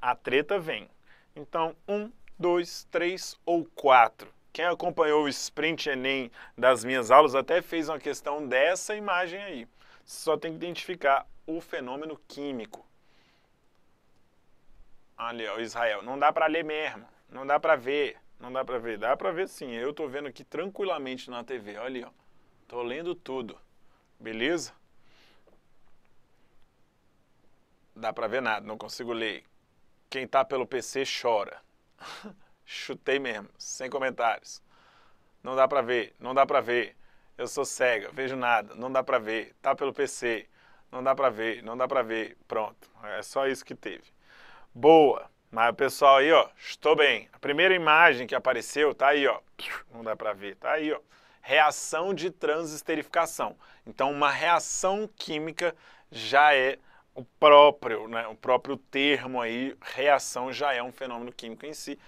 Speaker 1: a treta vem. Então, um, dois, três ou quatro. Quem acompanhou o Sprint Enem das minhas aulas até fez uma questão dessa imagem aí só tem que identificar o fenômeno químico. Ali, ó, Israel. Não dá para ler mesmo. Não dá para ver. Não dá para ver. Dá para ver sim. Eu tô vendo aqui tranquilamente na TV. Olha ali, ó. Tô lendo tudo. Beleza? Dá para ver nada. Não consigo ler. Quem tá pelo PC chora. Chutei mesmo. Sem comentários. Não dá para ver. Não dá para ver. Eu sou cega, vejo nada, não dá para ver, tá pelo PC, não dá para ver, não dá para ver, pronto. É só isso que teve. Boa. Mas o pessoal aí, ó, estou bem. A primeira imagem que apareceu tá aí, ó. Não dá para ver, tá aí, ó. Reação de transesterificação. Então, uma reação química já é o próprio, né, o próprio termo aí, reação já é um fenômeno químico em si.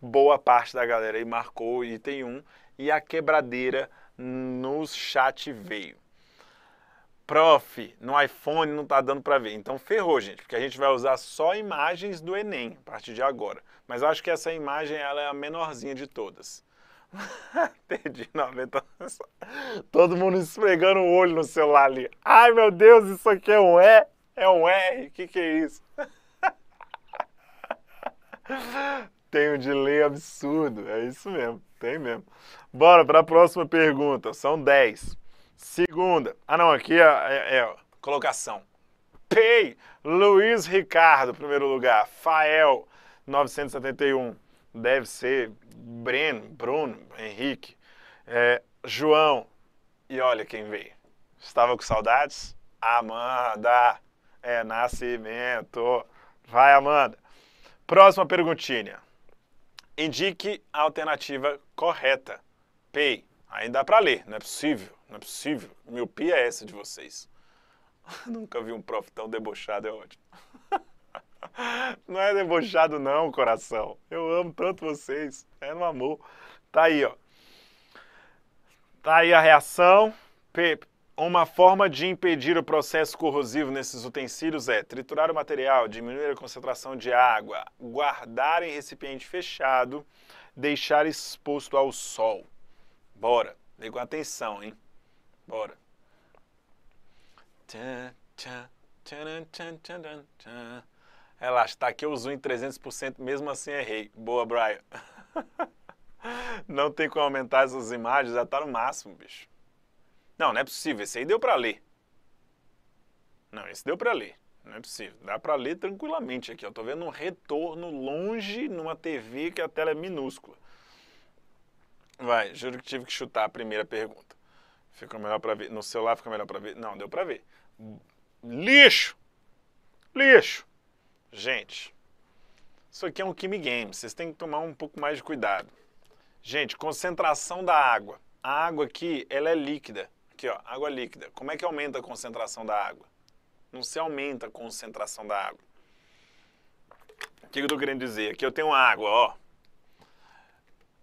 Speaker 1: Boa parte da galera aí marcou item 1 e a quebradeira no chat veio. Prof, no iPhone não está dando para ver. Então ferrou, gente, porque a gente vai usar só imagens do Enem a partir de agora. Mas eu acho que essa imagem ela é a menorzinha de todas. Perdi 90. Tá todo mundo esfregando o olho no celular ali. Ai meu Deus, isso aqui é um E? É um R? O que, que é isso? Tem um delay absurdo, é isso mesmo. Tem mesmo. Bora para a próxima pergunta. São 10. Segunda. Ah, não, aqui é, é, é colocação. Pei, Luiz Ricardo, primeiro lugar. Fael, 971. Deve ser Breno, Bruno, Henrique. É, João. E olha quem veio. Estava com saudades? Amanda. É, nascimento. Vai, Amanda. Próxima perguntinha. Indique a alternativa correta. Pay. ainda dá para ler. Não é possível. Não é possível. Miopia é essa de vocês. Nunca vi um prof tão debochado, é ótimo. não é debochado não, coração. Eu amo tanto vocês. É no amor. Tá aí, ó. Tá aí a reação. P, uma forma de impedir o processo corrosivo nesses utensílios é triturar o material, diminuir a concentração de água, guardar em recipiente fechado, deixar exposto ao sol. Bora, vem com atenção, hein? Bora. Relaxa, tá aqui eu uso em 300%, mesmo assim errei. Boa, Brian. Não tem como aumentar essas imagens, já tá no máximo, bicho. Não, não é possível. Esse aí deu para ler. Não, esse deu para ler. Não é possível. Dá para ler tranquilamente aqui. Eu estou vendo um retorno longe numa TV que a tela é minúscula. Vai, juro que tive que chutar a primeira pergunta. Ficou melhor para ver. No celular fica melhor para ver. Não, deu para ver. Lixo! Lixo! Gente, isso aqui é um Kimi Game. Vocês têm que tomar um pouco mais de cuidado. Gente, concentração da água. A água aqui, ela é líquida. Aqui, ó, água líquida. Como é que aumenta a concentração da água? Não se aumenta a concentração da água. O que eu estou querendo dizer? Aqui eu tenho água, ó.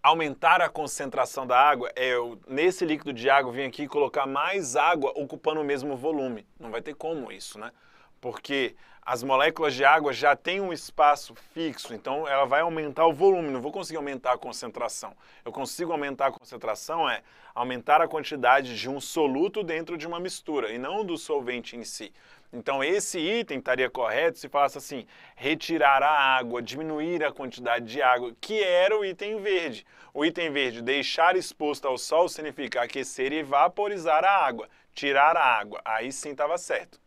Speaker 1: Aumentar a concentração da água é eu, nesse líquido de água, vir aqui e colocar mais água ocupando o mesmo volume. Não vai ter como isso, né? Porque as moléculas de água já têm um espaço fixo, então ela vai aumentar o volume, não vou conseguir aumentar a concentração. Eu consigo aumentar a concentração é aumentar a quantidade de um soluto dentro de uma mistura e não do solvente em si. Então esse item estaria correto se falasse assim, retirar a água, diminuir a quantidade de água, que era o item verde. O item verde, deixar exposto ao sol, significa aquecer e vaporizar a água, tirar a água. Aí sim estava certo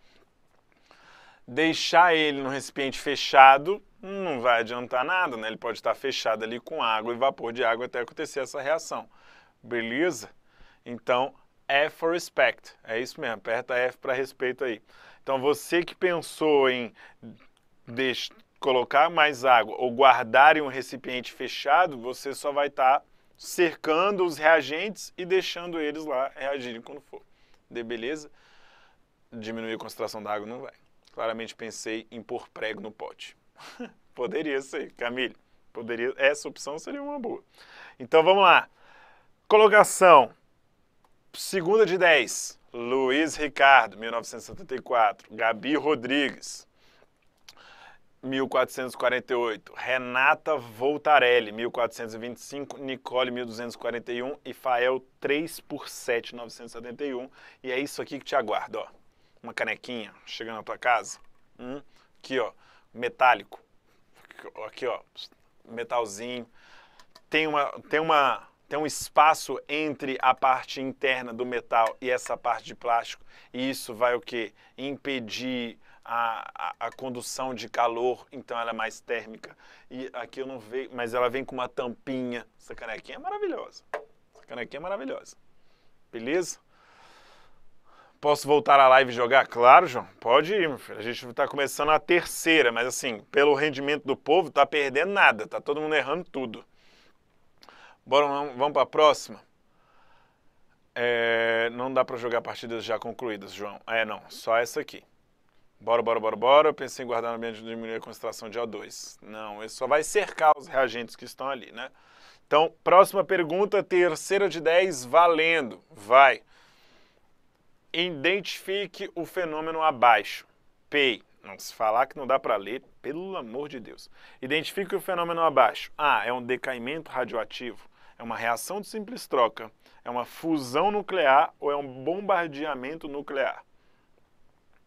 Speaker 1: deixar ele no recipiente fechado não vai adiantar nada, né? Ele pode estar fechado ali com água e vapor de água até acontecer essa reação. Beleza? Então, F for respect. É isso mesmo, aperta F para respeito aí. Então, você que pensou em colocar mais água ou guardar em um recipiente fechado, você só vai estar cercando os reagentes e deixando eles lá reagirem quando for. De beleza? Diminuir a concentração da água não vai claramente pensei em pôr prego no pote. poderia ser, Camille. Poderia, essa opção seria uma boa. Então vamos lá. Colocação. Segunda de 10. Luiz Ricardo, 1974. Gabi Rodrigues, 1448. Renata Voltarelli, 1425. Nicole, 1241. E Fael, 3 por 7, 971. E é isso aqui que te aguardo, ó uma canequinha chegando na tua casa. Hum? Aqui, ó, metálico. Aqui, ó, metalzinho. Tem uma, tem uma, tem um espaço entre a parte interna do metal e essa parte de plástico. E isso vai o que? Impedir a, a, a, condução de calor, então ela é mais térmica. E aqui eu não vejo, mas ela vem com uma tampinha. Essa canequinha é maravilhosa. Essa canequinha é maravilhosa. Beleza? Posso voltar à live e jogar? Claro, João, pode ir, meu filho. A gente está começando a terceira, mas assim, pelo rendimento do povo, tá perdendo nada, tá todo mundo errando tudo. Bora, vamos para a próxima? É, não dá para jogar partidas já concluídas, João. É, não, só essa aqui. Bora, bora, bora, bora. Eu pensei em guardar no ambiente de diminuir a concentração de O2. Não, Isso só vai cercar os reagentes que estão ali, né? Então, próxima pergunta, terceira de 10, valendo. Vai. Identifique o fenômeno abaixo. P. Não se falar que não dá para ler, pelo amor de Deus. Identifique o fenômeno abaixo. A. Ah, é um decaimento radioativo. É uma reação de simples troca. É uma fusão nuclear ou é um bombardeamento nuclear.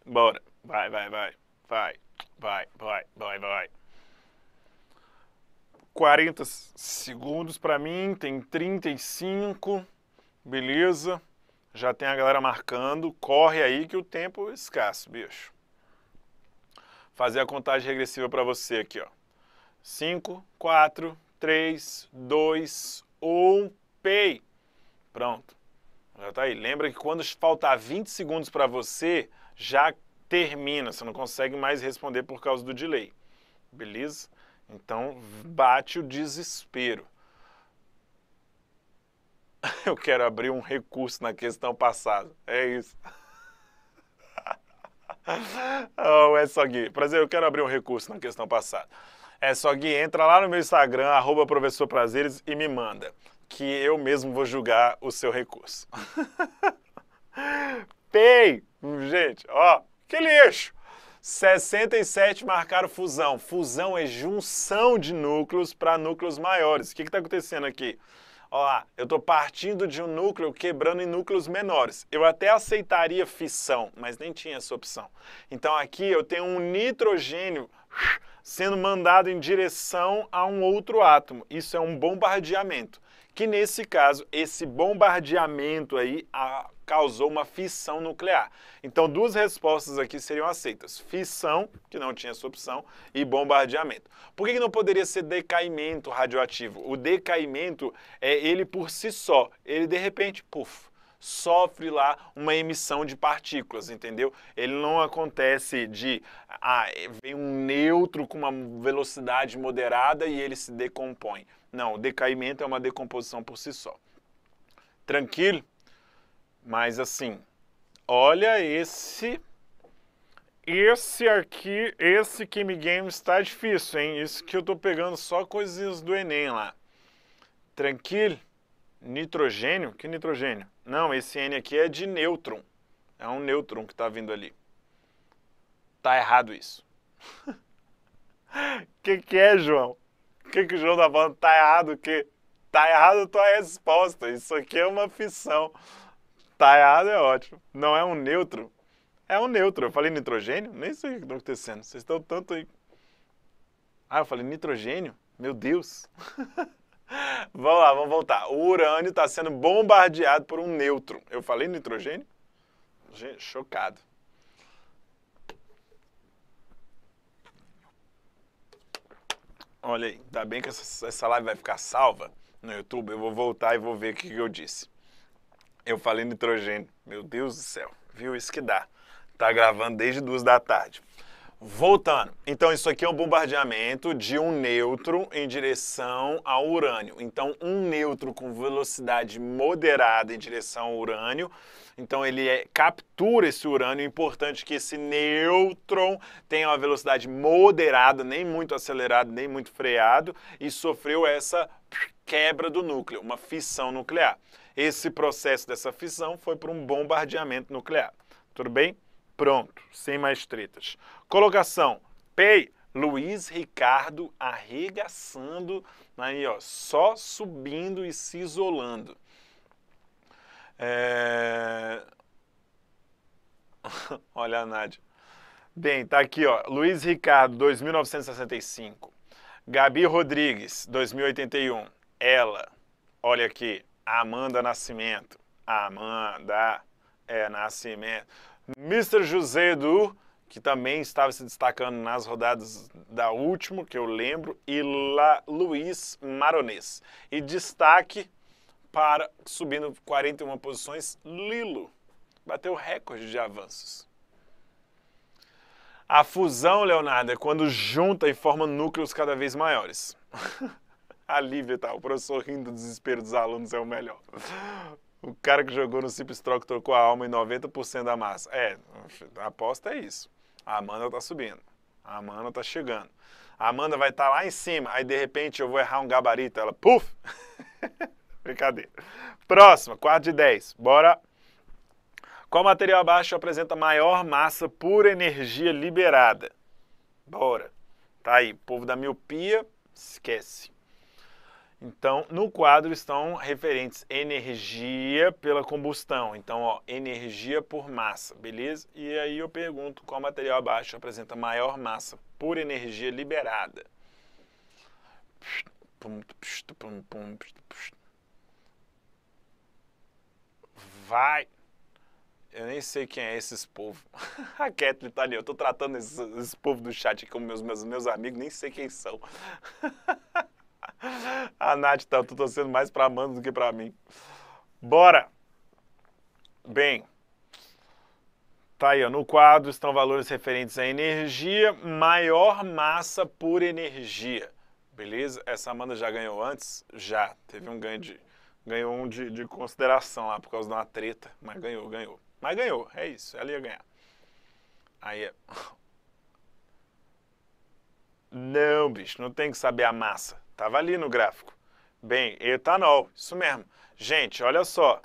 Speaker 1: Bora. Vai, vai, vai. Vai, vai, vai, vai, vai. 40 segundos para mim, tem 35. Beleza. Já tem a galera marcando, corre aí que o tempo é escasso, bicho. Fazer a contagem regressiva para você aqui, ó. 5, 4, 3, 2, 1, pay. Pronto. Já tá aí. Lembra que quando faltar 20 segundos para você, já termina, você não consegue mais responder por causa do delay. Beleza? Então bate o desespero. Eu quero abrir um recurso na questão passada. É isso. oh, é só Gui. Prazer, eu quero abrir um recurso na questão passada. É só Gui, entra lá no meu Instagram, arroba professor Prazeres e me manda, que eu mesmo vou julgar o seu recurso. Tem, Gente, ó, que lixo! 67 marcaram fusão. Fusão é junção de núcleos para núcleos maiores. O que está acontecendo aqui? ó, eu estou partindo de um núcleo quebrando em núcleos menores. Eu até aceitaria fissão, mas nem tinha essa opção. Então aqui eu tenho um nitrogênio sendo mandado em direção a um outro átomo. Isso é um bombardeamento que nesse caso, esse bombardeamento aí a, causou uma fissão nuclear. Então, duas respostas aqui seriam aceitas: fissão, que não tinha essa opção, e bombardeamento. Por que, que não poderia ser decaimento radioativo? O decaimento é ele por si só, ele de repente, puf, sofre lá uma emissão de partículas, entendeu? Ele não acontece de ah, vem um neutro com uma velocidade moderada e ele se decompõe. Não, o decaimento é uma decomposição por si só. Tranquilo? Mas assim, olha esse esse aqui, esse Kimi Games está difícil, hein? Isso que eu tô pegando só coisinhas do Enem lá. Tranquilo? Nitrogênio? Que nitrogênio? Não, esse N aqui é de nêutron. É um nêutron que tá vindo ali. Tá errado isso. que que é, João? O que, que o João tá falando? Tá errado o quê? Tá errado a tua resposta. Isso aqui é uma ficção. Tá errado é ótimo. Não é um neutro. É um neutro. Eu falei nitrogênio? Nem sei o que está acontecendo. Vocês estão tanto aí. Ah, eu falei nitrogênio? Meu Deus. vamos lá, vamos voltar. O urânio está sendo bombardeado por um neutro. Eu falei nitrogênio? Gente, chocado. Olha aí, tá bem que essa, essa live vai ficar salva no YouTube. Eu vou voltar e vou ver o que eu disse. Eu falei nitrogênio. Meu Deus do céu. Viu isso que dá? Tá gravando desde duas da tarde. Voltando. Então, isso aqui é um bombardeamento de um neutro em direção ao urânio. Então, um neutro com velocidade moderada em direção ao urânio. Então, ele é, captura esse urânio. É importante que esse nêutron tenha uma velocidade moderada, nem muito acelerado, nem muito freado, e sofreu essa quebra do núcleo, uma fissão nuclear. Esse processo dessa fissão foi para um bombardeamento nuclear. Tudo bem? Pronto, sem mais tretas. Colocação: Pei, Luiz Ricardo arregaçando, aí ó, só subindo e se isolando. É... Olha a Nádia. Bem, tá aqui, ó. Luiz Ricardo, 2965. Gabi Rodrigues, 2081. Ela. Olha aqui. Amanda Nascimento. Amanda é Nascimento. Mr. José Edu, que também estava se destacando nas rodadas da última, que eu lembro, e La Luiz Maronês. E destaque para, subindo 41 posições, Lilo. Bateu recorde de avanços. A fusão, Leonardo, é quando junta e forma núcleos cada vez maiores. a Lívia tá, o professor rindo do desespero dos alunos é o melhor. O cara que jogou no Simples Troca trocou a alma em 90% da massa. É, a aposta é isso. A Amanda tá subindo. A Amanda tá chegando. A Amanda vai estar tá lá em cima, aí de repente eu vou errar um gabarito. Ela, puf! Brincadeira. Próxima, 4 de 10. Bora. Qual material abaixo apresenta maior massa por energia liberada? Bora. Tá aí, povo da miopia, esquece. Então, no quadro estão referentes energia pela combustão. Então, ó, energia por massa, beleza? E aí eu pergunto qual material abaixo apresenta maior massa por energia liberada. Vai! Eu nem sei quem é esses povo. A Kathleen tá ali, eu tô tratando esses, esses povo do chat aqui como meus, meus, meus amigos, nem sei quem são. A Nath tá tô torcendo mais pra Amanda do que pra mim. Bora! Bem, tá aí, ó, no quadro estão valores referentes à energia, maior massa por energia. Beleza? Essa Amanda já ganhou antes? Já. Teve um ganho de. Ganhou um de, de consideração lá por causa de uma treta. Mas ganhou, ganhou. Mas ganhou, é isso. Ela ia ganhar. Aí. É não, bicho, não tem que saber a massa. Estava ali no gráfico. Bem, etanol, isso mesmo. Gente, olha só.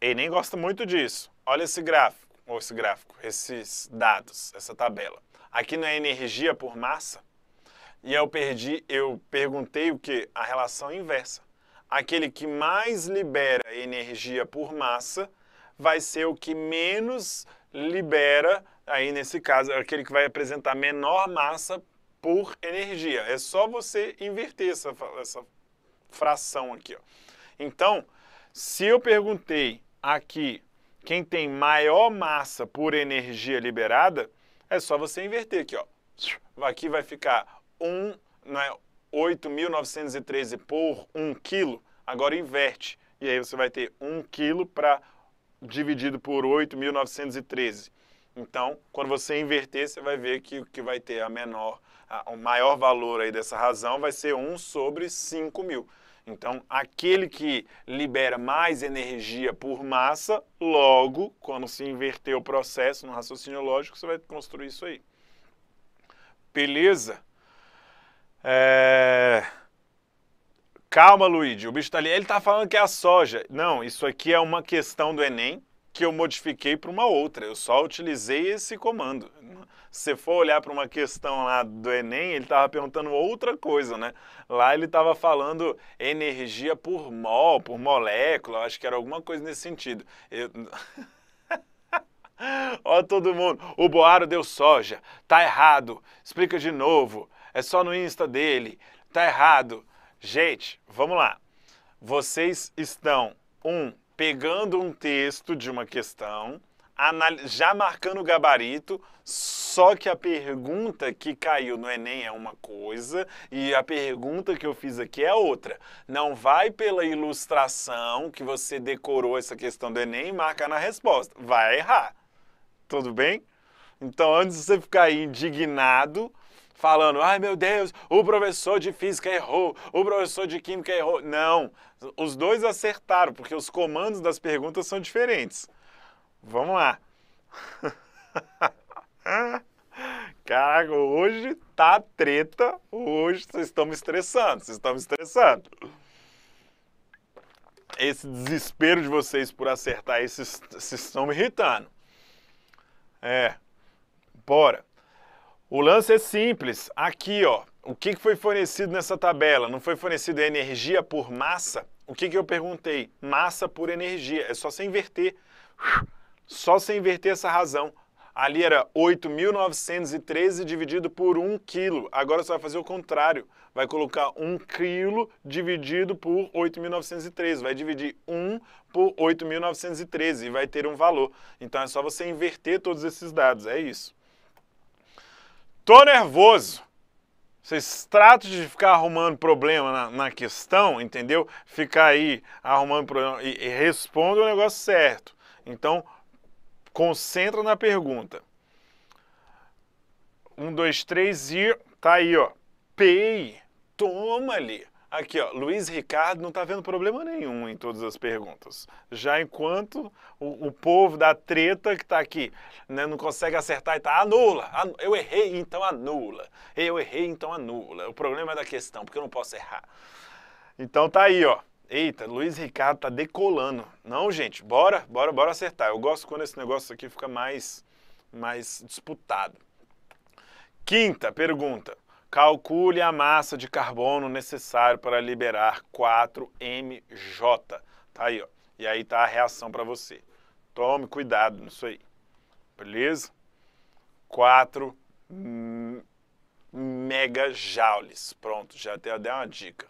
Speaker 1: Ele nem gosta muito disso. Olha esse gráfico, ou esse gráfico, esses dados, essa tabela. Aqui não é energia por massa. E eu perdi, eu perguntei o que? A relação inversa. Aquele que mais libera energia por massa vai ser o que menos libera, aí nesse caso, aquele que vai apresentar menor massa por energia. É só você inverter essa, essa fração aqui. Ó. Então, se eu perguntei aqui quem tem maior massa por energia liberada, é só você inverter aqui. Ó. Aqui vai ficar 1, não é, 8.913 por 1 quilo. Agora inverte. E aí você vai ter 1 quilo para dividido por 8.913. Então, quando você inverter, você vai ver que o que vai ter a menor o maior valor aí dessa razão vai ser 1 sobre 5 mil. Então, aquele que libera mais energia por massa, logo, quando se inverter o processo no raciocínio lógico, você vai construir isso aí. Beleza? É... Calma, Luigi. O bicho tá ali. Ele tá falando que é a soja. Não, isso aqui é uma questão do Enem que eu modifiquei para uma outra. Eu só utilizei esse comando. Não você for olhar para uma questão lá do Enem, ele estava perguntando outra coisa, né? Lá ele estava falando energia por mol, por molécula, acho que era alguma coisa nesse sentido. Eu... Ó todo mundo, o Boaro deu soja, tá errado, explica de novo, é só no Insta dele, tá errado. Gente, vamos lá. Vocês estão, um, pegando um texto de uma questão, já marcando o gabarito, só que a pergunta que caiu no Enem é uma coisa e a pergunta que eu fiz aqui é outra. Não vai pela ilustração que você decorou essa questão do Enem e marca na resposta. Vai errar. Tudo bem? Então, antes de você ficar aí indignado, falando, ai meu Deus, o professor de física errou, o professor de química errou. Não, os dois acertaram, porque os comandos das perguntas são diferentes. Vamos lá. Caraca, hoje tá treta. Hoje vocês estão me estressando, vocês estão me estressando. Esse desespero de vocês por acertar, esses, esses estão me irritando. É, bora. O lance é simples. Aqui, ó, o que foi fornecido nessa tabela? Não foi fornecido energia por massa? O que, que eu perguntei? Massa por energia. É só você inverter. Só se inverter essa razão. Ali era 8.913 dividido por 1 quilo. Agora você vai fazer o contrário. Vai colocar 1 quilo dividido por 8.913. Vai dividir 1 por 8.913 e vai ter um valor. Então é só você inverter todos esses dados. É isso. Tô nervoso. Vocês tratam de ficar arrumando problema na, na questão, entendeu? Ficar aí arrumando problema e, e responda o negócio certo. Então, Concentra na pergunta. Um, dois, três e. Tá aí, ó. Pei. toma ali. Aqui, ó, Luiz Ricardo não está vendo problema nenhum em todas as perguntas. Já enquanto o, o povo da treta que está aqui né, não consegue acertar e está anula. eu errei, então anula. Eu errei, então anula. O problema é da questão, porque eu não posso errar. Então tá aí, ó. Eita, Luiz Ricardo tá decolando. Não, gente, bora, bora, bora acertar. Eu gosto quando esse negócio aqui fica mais, mais disputado. Quinta pergunta. Calcule a massa de carbono necessário para liberar 4MJ. Tá aí, ó. E aí tá a reação para você. Tome cuidado nisso aí. Beleza? 4 megajoules. Pronto, já até dei uma dica.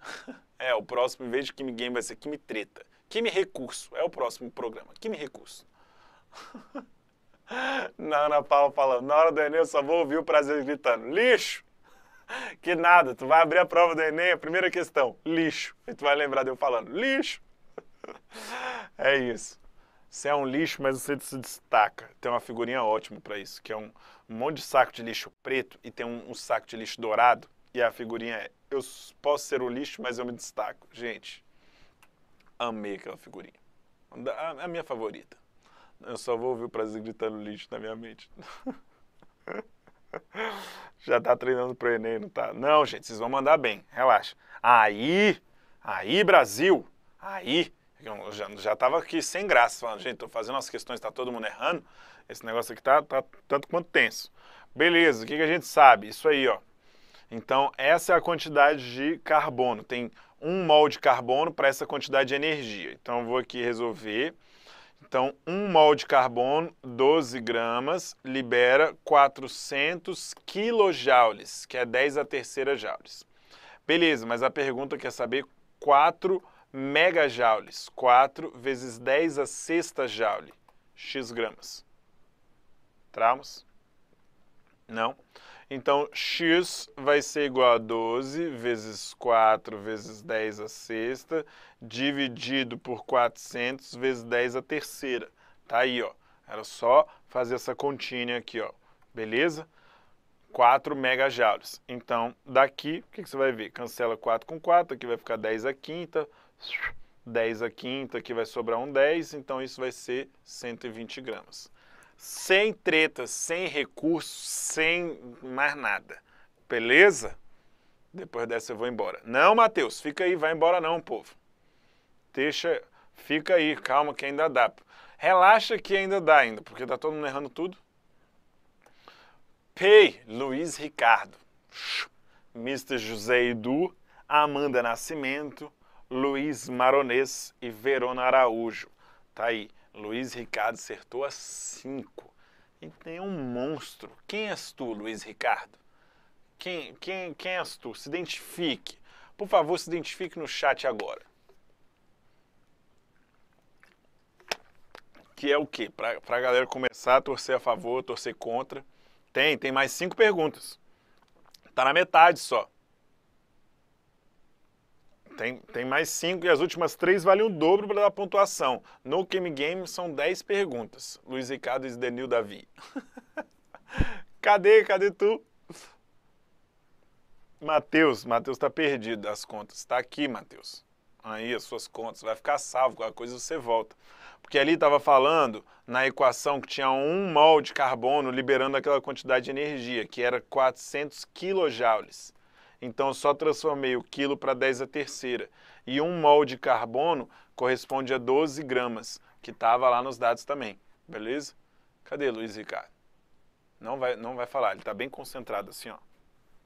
Speaker 1: É, o próximo, em vez de Kimi Game, vai ser Kimi Treta. Kimi Recurso, é o próximo programa. Kimi Recurso. Na Ana Paula falando, na hora do Enem eu só vou ouvir o prazer gritando, lixo! Que nada, tu vai abrir a prova do Enem, a primeira questão, lixo. E tu vai lembrar de eu falando, lixo! É isso. Você é um lixo, mas você se destaca. Tem uma figurinha ótima para isso, que é um, um, monte de saco de lixo preto e tem um, um saco de lixo dourado. E a figurinha é eu posso ser o lixo, mas eu me destaco. Gente, amei aquela figurinha. A, a minha favorita. Eu só vou ouvir o prazer gritando lixo na minha mente. Já tá treinando pro Enem, não tá? Não, gente, vocês vão mandar bem, relaxa. Aí, aí, Brasil, aí. Eu já, já tava aqui sem graça, falando, gente, tô fazendo as questões, tá todo mundo errando. Esse negócio aqui tá, tá tanto quanto tenso. Beleza, o que, que a gente sabe? Isso aí, ó. Então, essa é a quantidade de carbono. Tem um mol de carbono para essa quantidade de energia. Então, eu vou aqui resolver. Então, um mol de carbono, 12 gramas, libera 400 quilojoules, que é 10 a terceira joules. Beleza, mas a pergunta quer saber 4 megajoules. 4 vezes 10 a sexta joule, x gramas. Tramos? Não. Então, x vai ser igual a 12 vezes 4 vezes 10 a sexta, dividido por 400 vezes 10 a terceira. Tá aí, ó. Era só fazer essa continha aqui, ó. Beleza? 4 megajoules. Então, daqui, o que, que, você vai ver? Cancela 4 com 4, aqui vai ficar 10 a quinta, 10 a quinta, aqui vai sobrar um 10, então isso vai ser 120 gramas sem tretas, sem recursos, sem mais nada. Beleza? Depois dessa eu vou embora. Não, Mateus, fica aí, vai embora não, povo. Deixa, fica aí, calma que ainda dá. Relaxa que ainda dá ainda, porque tá todo mundo errando tudo. Pei, Luiz Ricardo, Mr. José Edu, Amanda Nascimento, Luiz Maronês e Verona Araújo. Tá aí. Luiz Ricardo acertou a cinco. Tem um monstro. Quem és tu, Luiz Ricardo? Quem, quem, quem és tu? Se identifique. Por favor, se identifique no chat agora. Que é o quê? Para a galera começar a torcer a favor, torcer contra. Tem, tem mais cinco perguntas. Tá na metade só. Tem, tem mais cinco e as últimas três valem o dobro dar pontuação. No Game Game são dez perguntas. Luiz Ricardo e Denil Davi. cadê? Cadê tu? Matheus, Matheus tá perdido das contas. Tá aqui, Matheus. Aí as suas contas, vai ficar salvo, qualquer coisa você volta. Porque ali estava falando na equação que tinha um mol de carbono liberando aquela quantidade de energia, que era 400 quilojoules então eu só transformei o quilo para 10 a terceira. E um mol de carbono corresponde a 12 gramas, que estava lá nos dados também, beleza? Cadê Luiz Ricardo? Não vai, não vai falar, ele está bem concentrado assim, ó.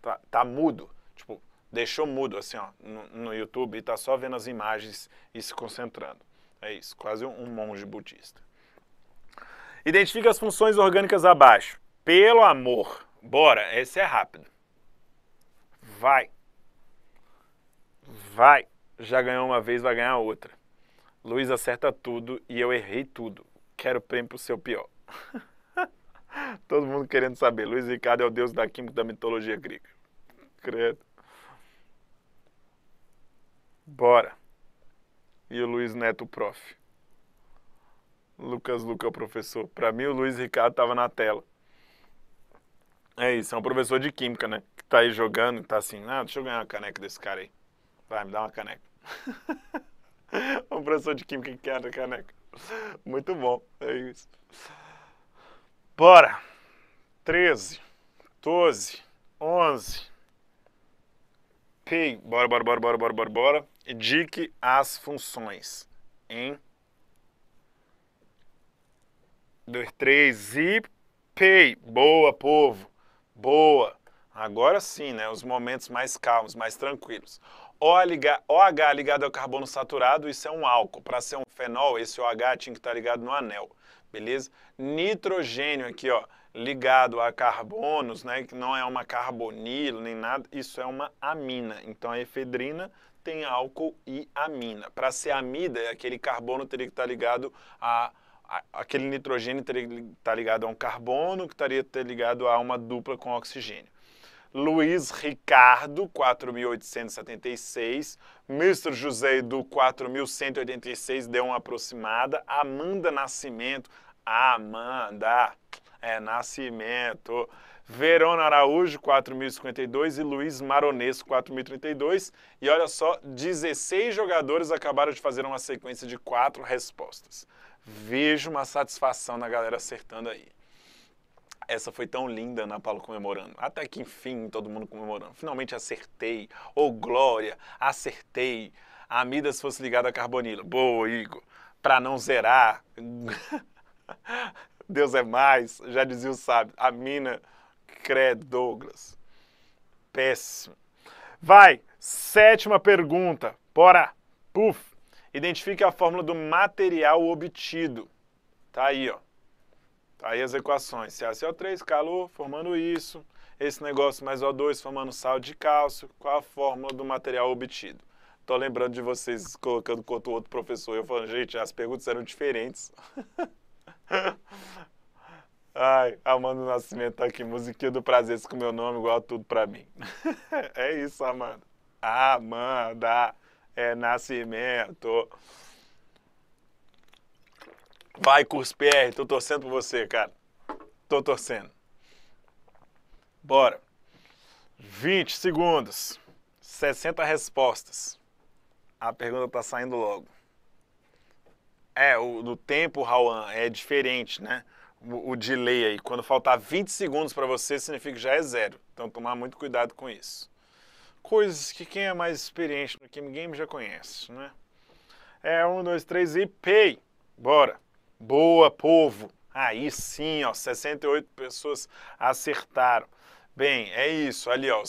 Speaker 1: Tá, tá mudo, tipo, deixou mudo assim, ó, no, no YouTube e está só vendo as imagens e se concentrando. É isso, quase um monge budista. Identifique as funções orgânicas abaixo. Pelo amor. Bora, esse é rápido. Vai. Vai. Já ganhou uma vez, vai ganhar outra. Luiz acerta tudo e eu errei tudo. Quero prêmio pro seu pior. Todo mundo querendo saber. Luiz Ricardo é o deus da química da mitologia grega. Credo. Bora. E o Luiz Neto, o prof. Lucas Luca, o professor. Para mim, o Luiz Ricardo estava na tela. É isso, é um professor de química, né? Que tá aí jogando, tá assim, ah, deixa eu ganhar uma caneca desse cara aí. Vai, me dá uma caneca. um professor de química que quer a caneca. Muito bom, é isso. Bora! 13, 12, 11. Pay. Bora, bora, bora, bora, bora, bora, bora. Indique as funções. Em. 2, 3 e. Pay. Boa, povo. Boa. Agora sim, né? Os momentos mais calmos, mais tranquilos. OH ligado ao carbono saturado, isso é um álcool. Para ser um fenol, esse OH tinha que estar tá ligado no anel, beleza? Nitrogênio aqui, ó, ligado a carbonos, né, que não é uma carbonila nem nada, isso é uma amina. Então a efedrina tem álcool e amina. Para ser amida, é aquele carbono teria que estar tá ligado a aquele nitrogênio está ligado a um carbono, que estaria ligado a uma dupla com oxigênio. Luiz Ricardo, 4.876. Mr. José do 4.186, deu uma aproximada. Amanda Nascimento, Amanda, é Nascimento. Verona Araújo, 4.052. E Luiz Maronesco, 4.032. E olha só, 16 jogadores acabaram de fazer uma sequência de quatro respostas. Vejo uma satisfação na galera acertando aí. Essa foi tão linda, Ana Paula comemorando. Até que enfim, todo mundo comemorando. Finalmente acertei. Ô oh, Glória, acertei. A se fosse ligada a carbonila. Boa, Igor. Pra não zerar. Deus é mais. Já dizia o sábio. A mina, credo, Douglas. Péssimo. Vai, sétima pergunta. Bora! Puf! Identifique a fórmula do material obtido. Tá aí, ó. Tá aí as equações. CaCO3, calor, formando isso. Esse negócio mais O2 formando sal de cálcio. Qual a fórmula do material obtido? Tô lembrando de vocês colocando contra o outro professor. Eu falando, gente, as perguntas eram diferentes. Ai, Amanda Nascimento tá aqui, musiquinha do prazer com meu nome, igual tudo pra mim. é isso, Amanda. Amanda é nascimento. Vai, Curso PR, tô torcendo por você, cara. Tô torcendo. Bora. 20 segundos. 60 respostas. A pergunta tá saindo logo. É, o, no tempo, Raul, é diferente, né? O, o delay aí. Quando faltar 20 segundos para você, significa que já é zero. Então, tomar muito cuidado com isso coisas que quem é mais experiente no ninguém Game já conhece, né? É, um, dois, três e pay! Bora! Boa, povo! Aí sim, ó, 68 pessoas acertaram. Bem, é isso, ali, ó,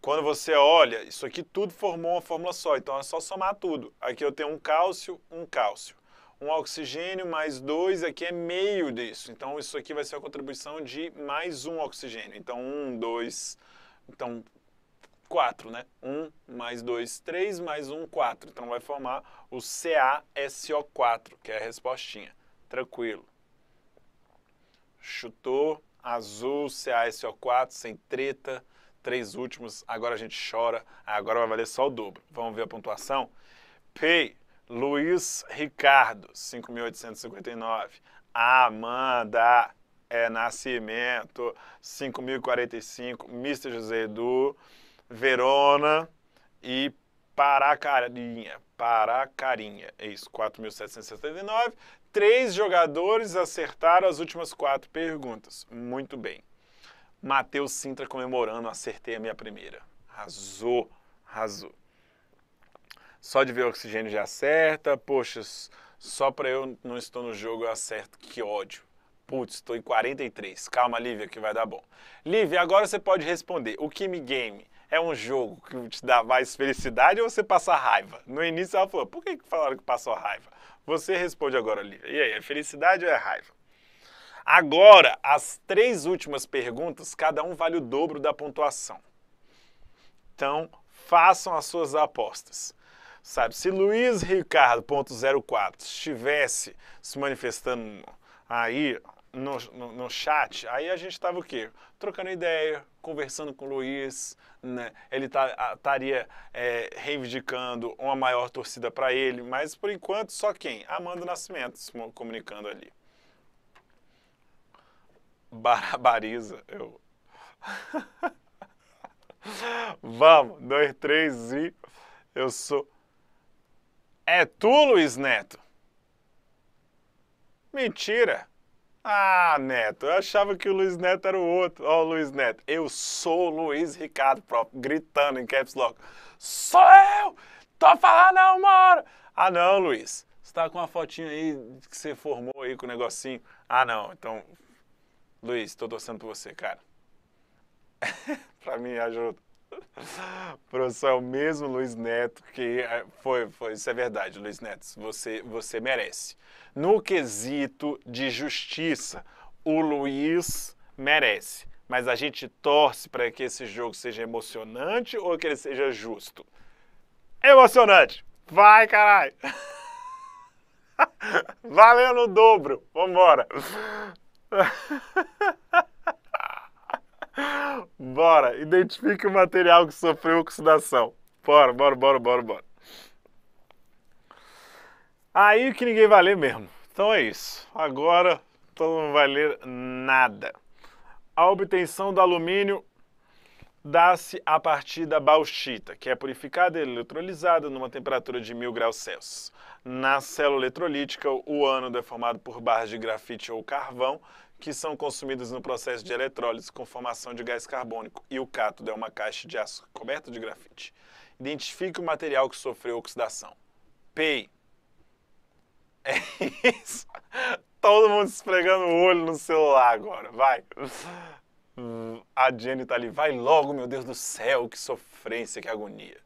Speaker 1: quando você olha, isso aqui tudo formou uma fórmula só, então é só somar tudo. Aqui eu tenho um cálcio, um cálcio. Um oxigênio mais dois, aqui é meio disso. Então isso aqui vai ser a contribuição de mais um oxigênio. Então um, dois, então 4, né? 1 mais 2, 3, mais 1, 4. Então vai formar o CaSO4, que é a respostinha. Tranquilo. Chutou, azul, CaSO4, sem treta, três últimos, agora a gente chora, agora vai valer só o dobro. Vamos ver a pontuação? P, Luiz Ricardo, 5.859. Amanda, é Nascimento, 5.045. Mr. José Edu, Verona e Paracarinha. Paracarinha, é isso, 4.779. Três jogadores acertaram as últimas quatro perguntas. Muito bem. Matheus Sintra comemorando, acertei a minha primeira. Arrasou, arrasou. Só de ver o oxigênio já acerta. Poxa, só para eu não estou no jogo eu acerto. Que ódio. Putz, estou em 43. Calma, Lívia, que vai dar bom. Lívia, agora você pode responder. O Kimi Game é um jogo que te dá mais felicidade ou você passa raiva? No início ela falou, por que falaram que passou raiva? Você responde agora, Lívia. E aí, é felicidade ou é raiva? Agora, as três últimas perguntas, cada um vale o dobro da pontuação. Então, façam as suas apostas. Sabe, se Luiz Ricardo.04 estivesse se manifestando aí, no, no, no, chat, aí a gente estava o quê? Trocando ideia, conversando com o Luiz, né? ele estaria tá, é, reivindicando uma maior torcida para ele, mas por enquanto só quem? Amanda Nascimento se comunicando ali. Barabariza, eu. Vamos, dois, três e eu sou. É tu, Luiz Neto? Mentira! Ah, Neto, eu achava que o Luiz Neto era o outro. Ó, oh, Luiz Neto, eu sou o Luiz Ricardo próprio, gritando em caps lock. Sou eu! Tô falando há uma hora! Ah, não, Luiz, você tá com uma fotinha aí que você formou aí com o negocinho. Ah, não, então, Luiz, tô torcendo por você, cara. pra mim, ajuda. Professor, é o mesmo Luiz Neto que eh, foi, foi, isso é verdade, Luiz Neto, você, você merece. No quesito de justiça, o Luiz merece, mas a gente torce para que esse jogo seja emocionante ou que ele seja justo. Emocionante! Vai, caralho! Valeu no dobro! Vambora! bora, identifique o material que sofreu oxidação. Bora, bora, bora, bora, bora. Aí que ninguém vai ler mesmo. Então é isso. Agora todo mundo vai ler nada. A obtenção do alumínio dá-se a partir da bauxita, que é purificada e eletrolizada numa temperatura de 1000 graus Celsius. Na célula eletrolítica, o ânodo é formado por barras de grafite ou carvão, que são consumidas no processo de eletrólise com formação de gás carbônico e o cátodo é uma caixa de aço coberta de grafite. Identifique o material que sofreu oxidação. PEI. É isso. Todo mundo esfregando o olho no celular agora. Vai. A Jenny tá ali. Vai logo, meu Deus do céu. Que sofrência, que agonia.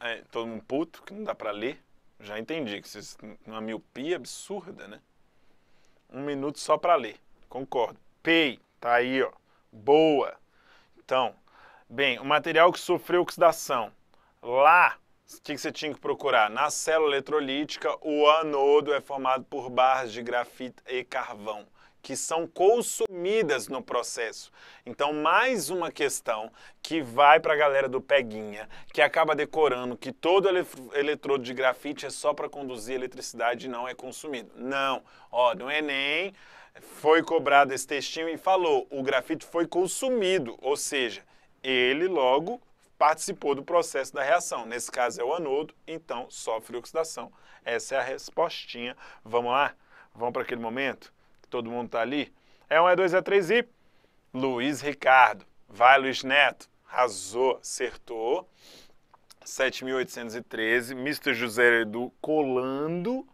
Speaker 1: É, todo mundo puto, que não dá pra ler. Já entendi que isso é uma miopia absurda, né? um minuto só para ler. Concordo. Pei, tá aí, ó. Boa. Então, bem, o material que sofreu oxidação. Lá, o que você tinha que procurar? Na célula eletrolítica, o anodo é formado por barras de grafite e carvão que são consumidas no processo. Então, mais uma questão que vai para a galera do Peguinha, que acaba decorando que todo eletrodo de grafite é só para conduzir eletricidade e não é consumido. Não, ó, no Enem foi cobrado esse textinho e falou, o grafite foi consumido, ou seja, ele logo participou do processo da reação. Nesse caso é o anodo, então sofre oxidação. Essa é a respostinha. Vamos lá? Vamos para aquele momento? que todo mundo está ali. É um é 2, é 3 e. Luiz Ricardo. Vai, Luiz Neto. Arrasou, acertou. 7.813. Mr. José Edu colando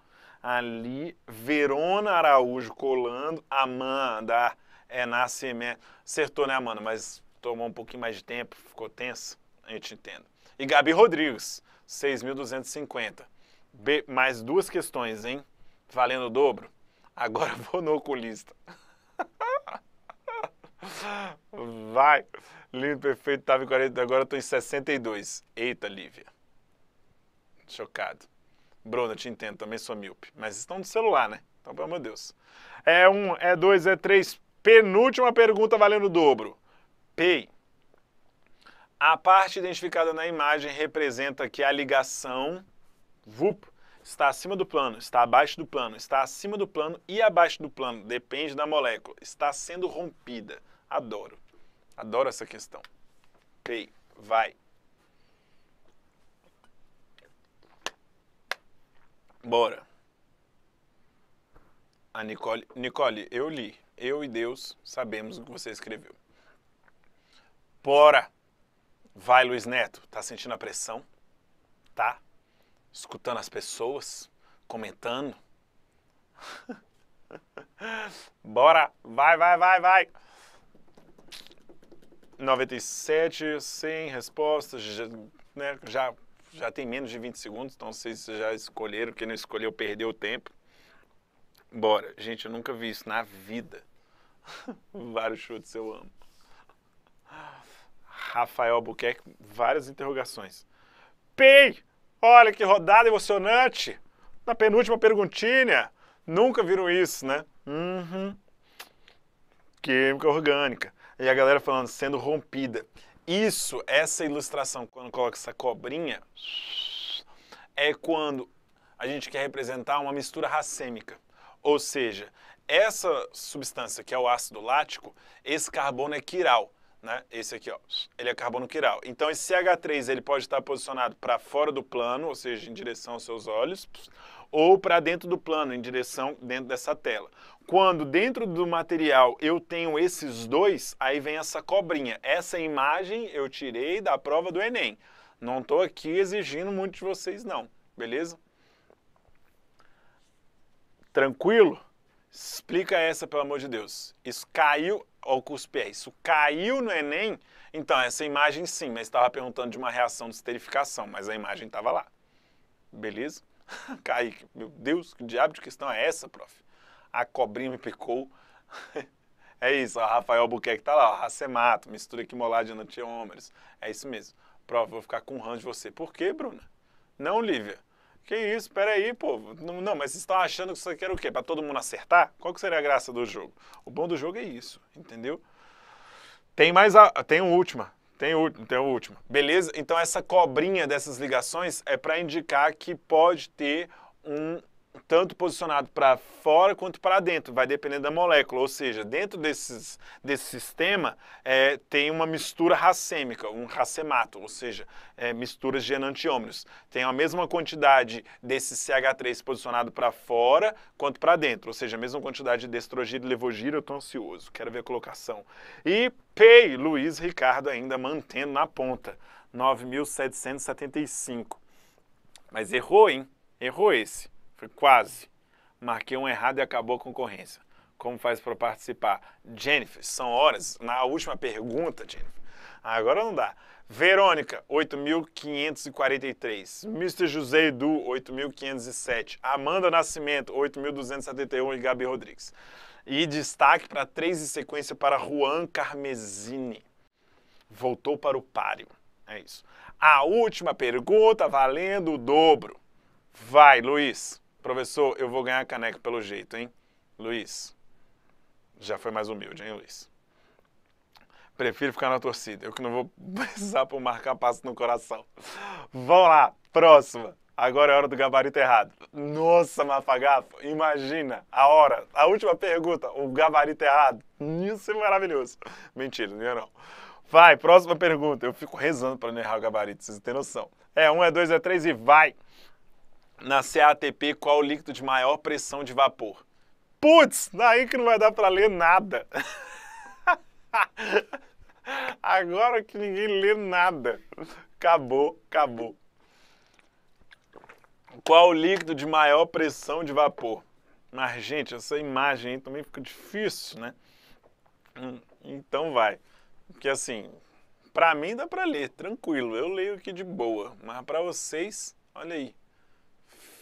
Speaker 1: ali. Verona Araújo colando. Amanda é Nascimento. Acertou, né, Amanda? Mas tomou um pouquinho mais de tempo, ficou tenso. A gente entende. E Gabi Rodrigues, 6.250. mais duas questões, hein? Valendo o dobro. Agora vou no oculista. Vai. lindo perfeito, estava em 40, agora estou em 62. Eita, Lívia. Chocado. Bruna, te entendo, também sou míope. Mas estão no celular, né? Então, pelo amor de Deus. É um, é dois, é três. Penúltima pergunta valendo o dobro. Pei. A parte identificada na imagem representa que a ligação VUP está acima do plano, está abaixo do plano, está acima do plano e abaixo do plano, depende da molécula, está sendo rompida. Adoro. Adoro essa questão. Ok, vai. Bora. A Nicole, Nicole, eu li. Eu e Deus sabemos o que você escreveu. Bora. Vai, Luiz Neto. Tá sentindo a pressão? Tá? escutando as pessoas, comentando. Bora! Vai, vai, vai, vai! 97, 100 respostas, já, né, já, já tem menos de 20 segundos, então vocês já escolheram, quem não escolheu perdeu o tempo. Bora. Gente, eu nunca vi isso na vida. Vários chutes eu amo. Rafael Albuquerque, várias interrogações. Pei! Olha que rodada emocionante! Na penúltima perguntinha, nunca viram isso, né? Uhum. Química orgânica. E a galera falando, sendo rompida. Isso, essa ilustração, quando coloca essa cobrinha, é quando a gente quer representar uma mistura racêmica. Ou seja, essa substância que é o ácido lático, esse carbono é quiral né? Esse aqui, ó, ele é carbono quiral. Então esse CH3 ele pode estar posicionado para fora do plano, ou seja, em direção aos seus olhos, ou para dentro do plano, em direção dentro dessa tela. Quando dentro do material eu tenho esses dois, aí vem essa cobrinha. Essa imagem eu tirei da prova do Enem. Não estou aqui exigindo muito de vocês não, beleza? Tranquilo? Explica essa, pelo amor de Deus. Isso caiu ao cuspir. Isso caiu no Enem? Então, essa imagem sim, mas estava perguntando de uma reação de esterificação, mas a imagem estava lá. Beleza? Kaique, meu Deus, que diabo de questão é essa, prof? A cobrinha me picou. é isso, o Rafael Buquerque tá lá, ó, racemato, é mistura equimoladina antiômeros. É isso mesmo. Prof, vou ficar com um ranço de você. Por quê, Bruna? Não, Lívia. Que isso, peraí, pô. Não, mas vocês estão achando que isso aqui era o quê? Para todo mundo acertar? Qual que seria a graça do jogo? O bom do jogo é isso, entendeu? Tem mais a... tem um última. Tem o, tem último. Beleza? Então essa cobrinha dessas ligações é para indicar que pode ter um tanto posicionado para fora quanto para dentro, vai depender da molécula. Ou seja, dentro desses, desse sistema é, tem uma mistura racêmica, um racemato, ou seja, é, misturas de enantiômeros. Tem a mesma quantidade desse CH3 posicionado para fora quanto para dentro, ou seja, a mesma quantidade de estrogiro e levogiro. Eu estou ansioso, quero ver a colocação. E Pei, Luiz Ricardo ainda mantendo na ponta, 9.775. Mas errou, hein? Errou esse quase. Marquei um errado e acabou a concorrência. Como faz para participar? Jennifer, são horas. Na última pergunta, Jennifer. Ah, agora não dá. Verônica, 8.543. Mr. José Edu, 8.507. Amanda Nascimento, 8.271 e Gabi Rodrigues. E destaque para três em sequência para Juan Carmesini. Voltou para o páreo. É isso. A última pergunta valendo o dobro. Vai, Luiz. Professor, eu vou ganhar a caneca pelo jeito, hein? Luiz. Já foi mais humilde, hein, Luiz? Prefiro ficar na torcida. Eu que não vou precisar por marcar passo no coração. Vamos lá, próxima. Agora é a hora do gabarito errado. Nossa, Mafagafo, imagina a hora, a última pergunta, o gabarito errado. Isso é maravilhoso. Mentira, não é não. Vai, próxima pergunta. Eu fico rezando para não errar o gabarito, vocês têm noção. É um, é dois, é três e vai na CATP qual o líquido de maior pressão de vapor. Putz, daí que não vai dar para ler nada. Agora que ninguém lê nada. Acabou, acabou. Qual o líquido de maior pressão de vapor? Mas, gente, essa imagem aí também fica difícil, né? Hum, então vai. Porque assim, pra mim dá pra ler, tranquilo. Eu leio aqui de boa. Mas pra vocês, olha aí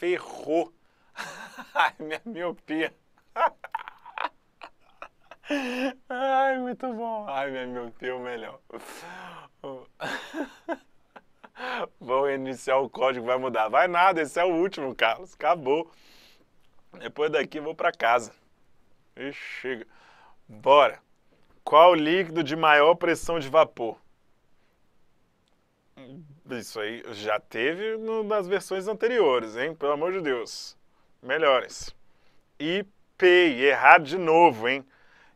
Speaker 1: ferrou. Ai, minha miopia. Ai, muito bom. Ai, minha miopia é o melhor. Vou iniciar o código, vai mudar. Vai nada, esse é o último, Carlos. Acabou. Depois daqui vou para casa. E chega. Bora. Qual líquido de maior pressão de vapor? Isso aí já teve no, nas versões anteriores, hein? Pelo amor de Deus. Melhores. E pei, errado de novo, hein?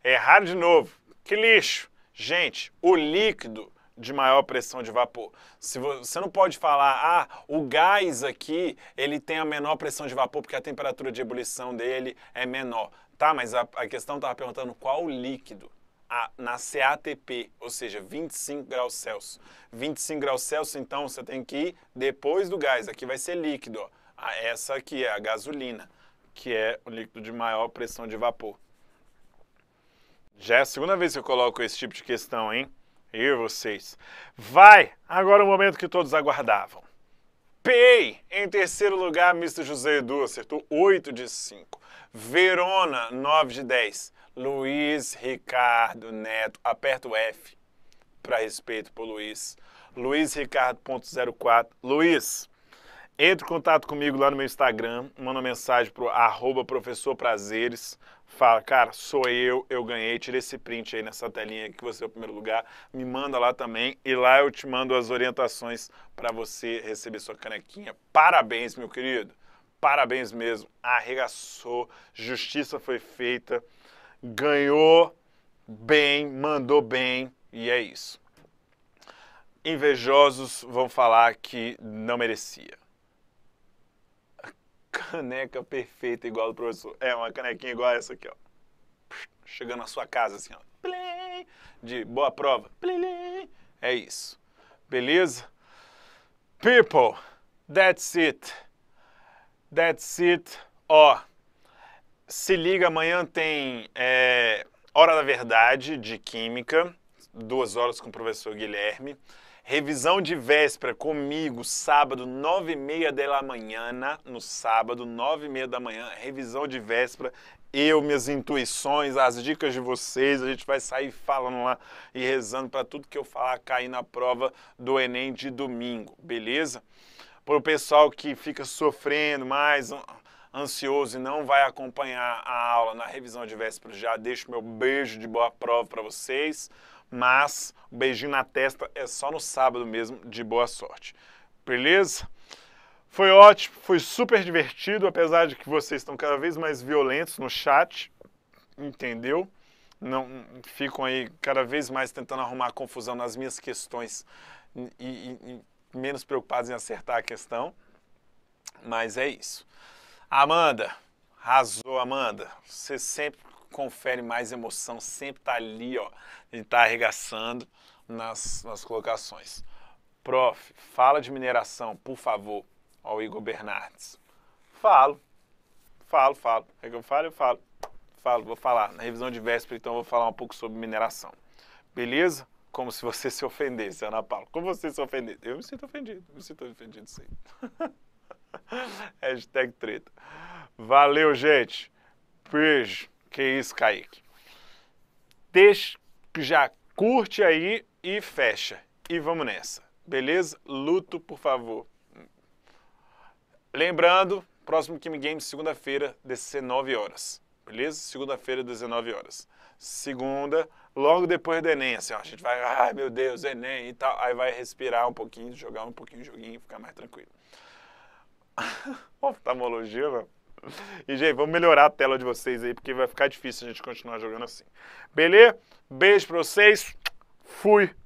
Speaker 1: Errado de novo. Que lixo. Gente, o líquido de maior pressão de vapor. Se você não pode falar, ah, o gás aqui, ele tem a menor pressão de vapor porque a temperatura de ebulição dele é menor. Tá, mas a, a questão estava perguntando qual o líquido a, na CATP, ou seja, 25 graus Celsius. 25 graus Celsius, então, você tem que ir depois do gás. Aqui vai ser líquido. Ó. Ah, essa aqui é a gasolina, que é o líquido de maior pressão de vapor. Já é a segunda vez que eu coloco esse tipo de questão, hein? Eu e vocês. Vai! Agora é o momento que todos aguardavam. Pei, em terceiro lugar, Mr. José Edu, acertou 8 de 5. Verona, 9 de 10. Luiz Ricardo Neto, aperta o F para respeito por Luiz. Luiz Ricardo.04. Luiz, entre em contato comigo lá no meu Instagram, manda uma mensagem pro arroba professor Prazeres, fala, cara, sou eu, eu ganhei, tira esse print aí nessa telinha que você é o primeiro lugar, me manda lá também e lá eu te mando as orientações para você receber sua canequinha. Parabéns, meu querido. Parabéns mesmo, arregaçou, justiça foi feita ganhou bem, mandou bem e é isso. Invejosos vão falar que não merecia. Caneca perfeita igual do professor. É, uma canequinha igual a essa aqui, ó. Chegando na sua casa assim, ó. De boa prova. É isso. Beleza? People, that's it. That's it. Ó. Se liga, amanhã tem é, Hora da Verdade de Química, duas horas com o professor Guilherme. Revisão de véspera comigo, sábado, nove e meia da manhã, no sábado, nove e meia da manhã, revisão de véspera, eu, minhas intuições, as dicas de vocês, a gente vai sair falando lá e rezando para tudo que eu falar cair na prova do Enem de domingo, beleza? Para o pessoal que fica sofrendo mais, ansioso e não vai acompanhar a aula na revisão de véspera, já deixo meu beijo de boa prova para vocês, mas o beijinho na testa é só no sábado mesmo, de boa sorte. Beleza? Foi ótimo, foi super divertido, apesar de que vocês estão cada vez mais violentos no chat, entendeu? Não ficam aí cada vez mais tentando arrumar confusão nas minhas questões e, e, e menos preocupados em acertar a questão. Mas é isso. Amanda, arrasou, Amanda. Você sempre confere mais emoção, sempre tá ali, ó. A gente tá arregaçando nas, nas colocações. Prof, fala de mineração, por favor, ao Igor Bernardes. Falo, falo, falo. É que eu falo, eu falo. Falo, vou falar. Na revisão de véspera, então, eu vou falar um pouco sobre mineração. Beleza? Como se você se ofendesse, Ana Paula. Como você se ofendesse. Eu me sinto ofendido, me sinto ofendido sim. Hashtag treta. Valeu, gente. Beijo. Que isso, Kaique. Deixa já curte aí e fecha. E vamos nessa. Beleza? Luto, por favor. Lembrando, próximo Kimi Games, segunda-feira, 19 horas. Beleza? Segunda-feira, 19 horas. Segunda, logo depois do Enem, assim, ó, a gente vai, ai meu Deus, Enem e tal. Aí vai respirar um pouquinho, jogar um pouquinho o joguinho, ficar mais tranquilo. Oftalmologia, mano. E, gente, vamos melhorar a tela de vocês aí, porque vai ficar difícil a gente continuar jogando assim. Beleza? Beijo pra vocês. Fui.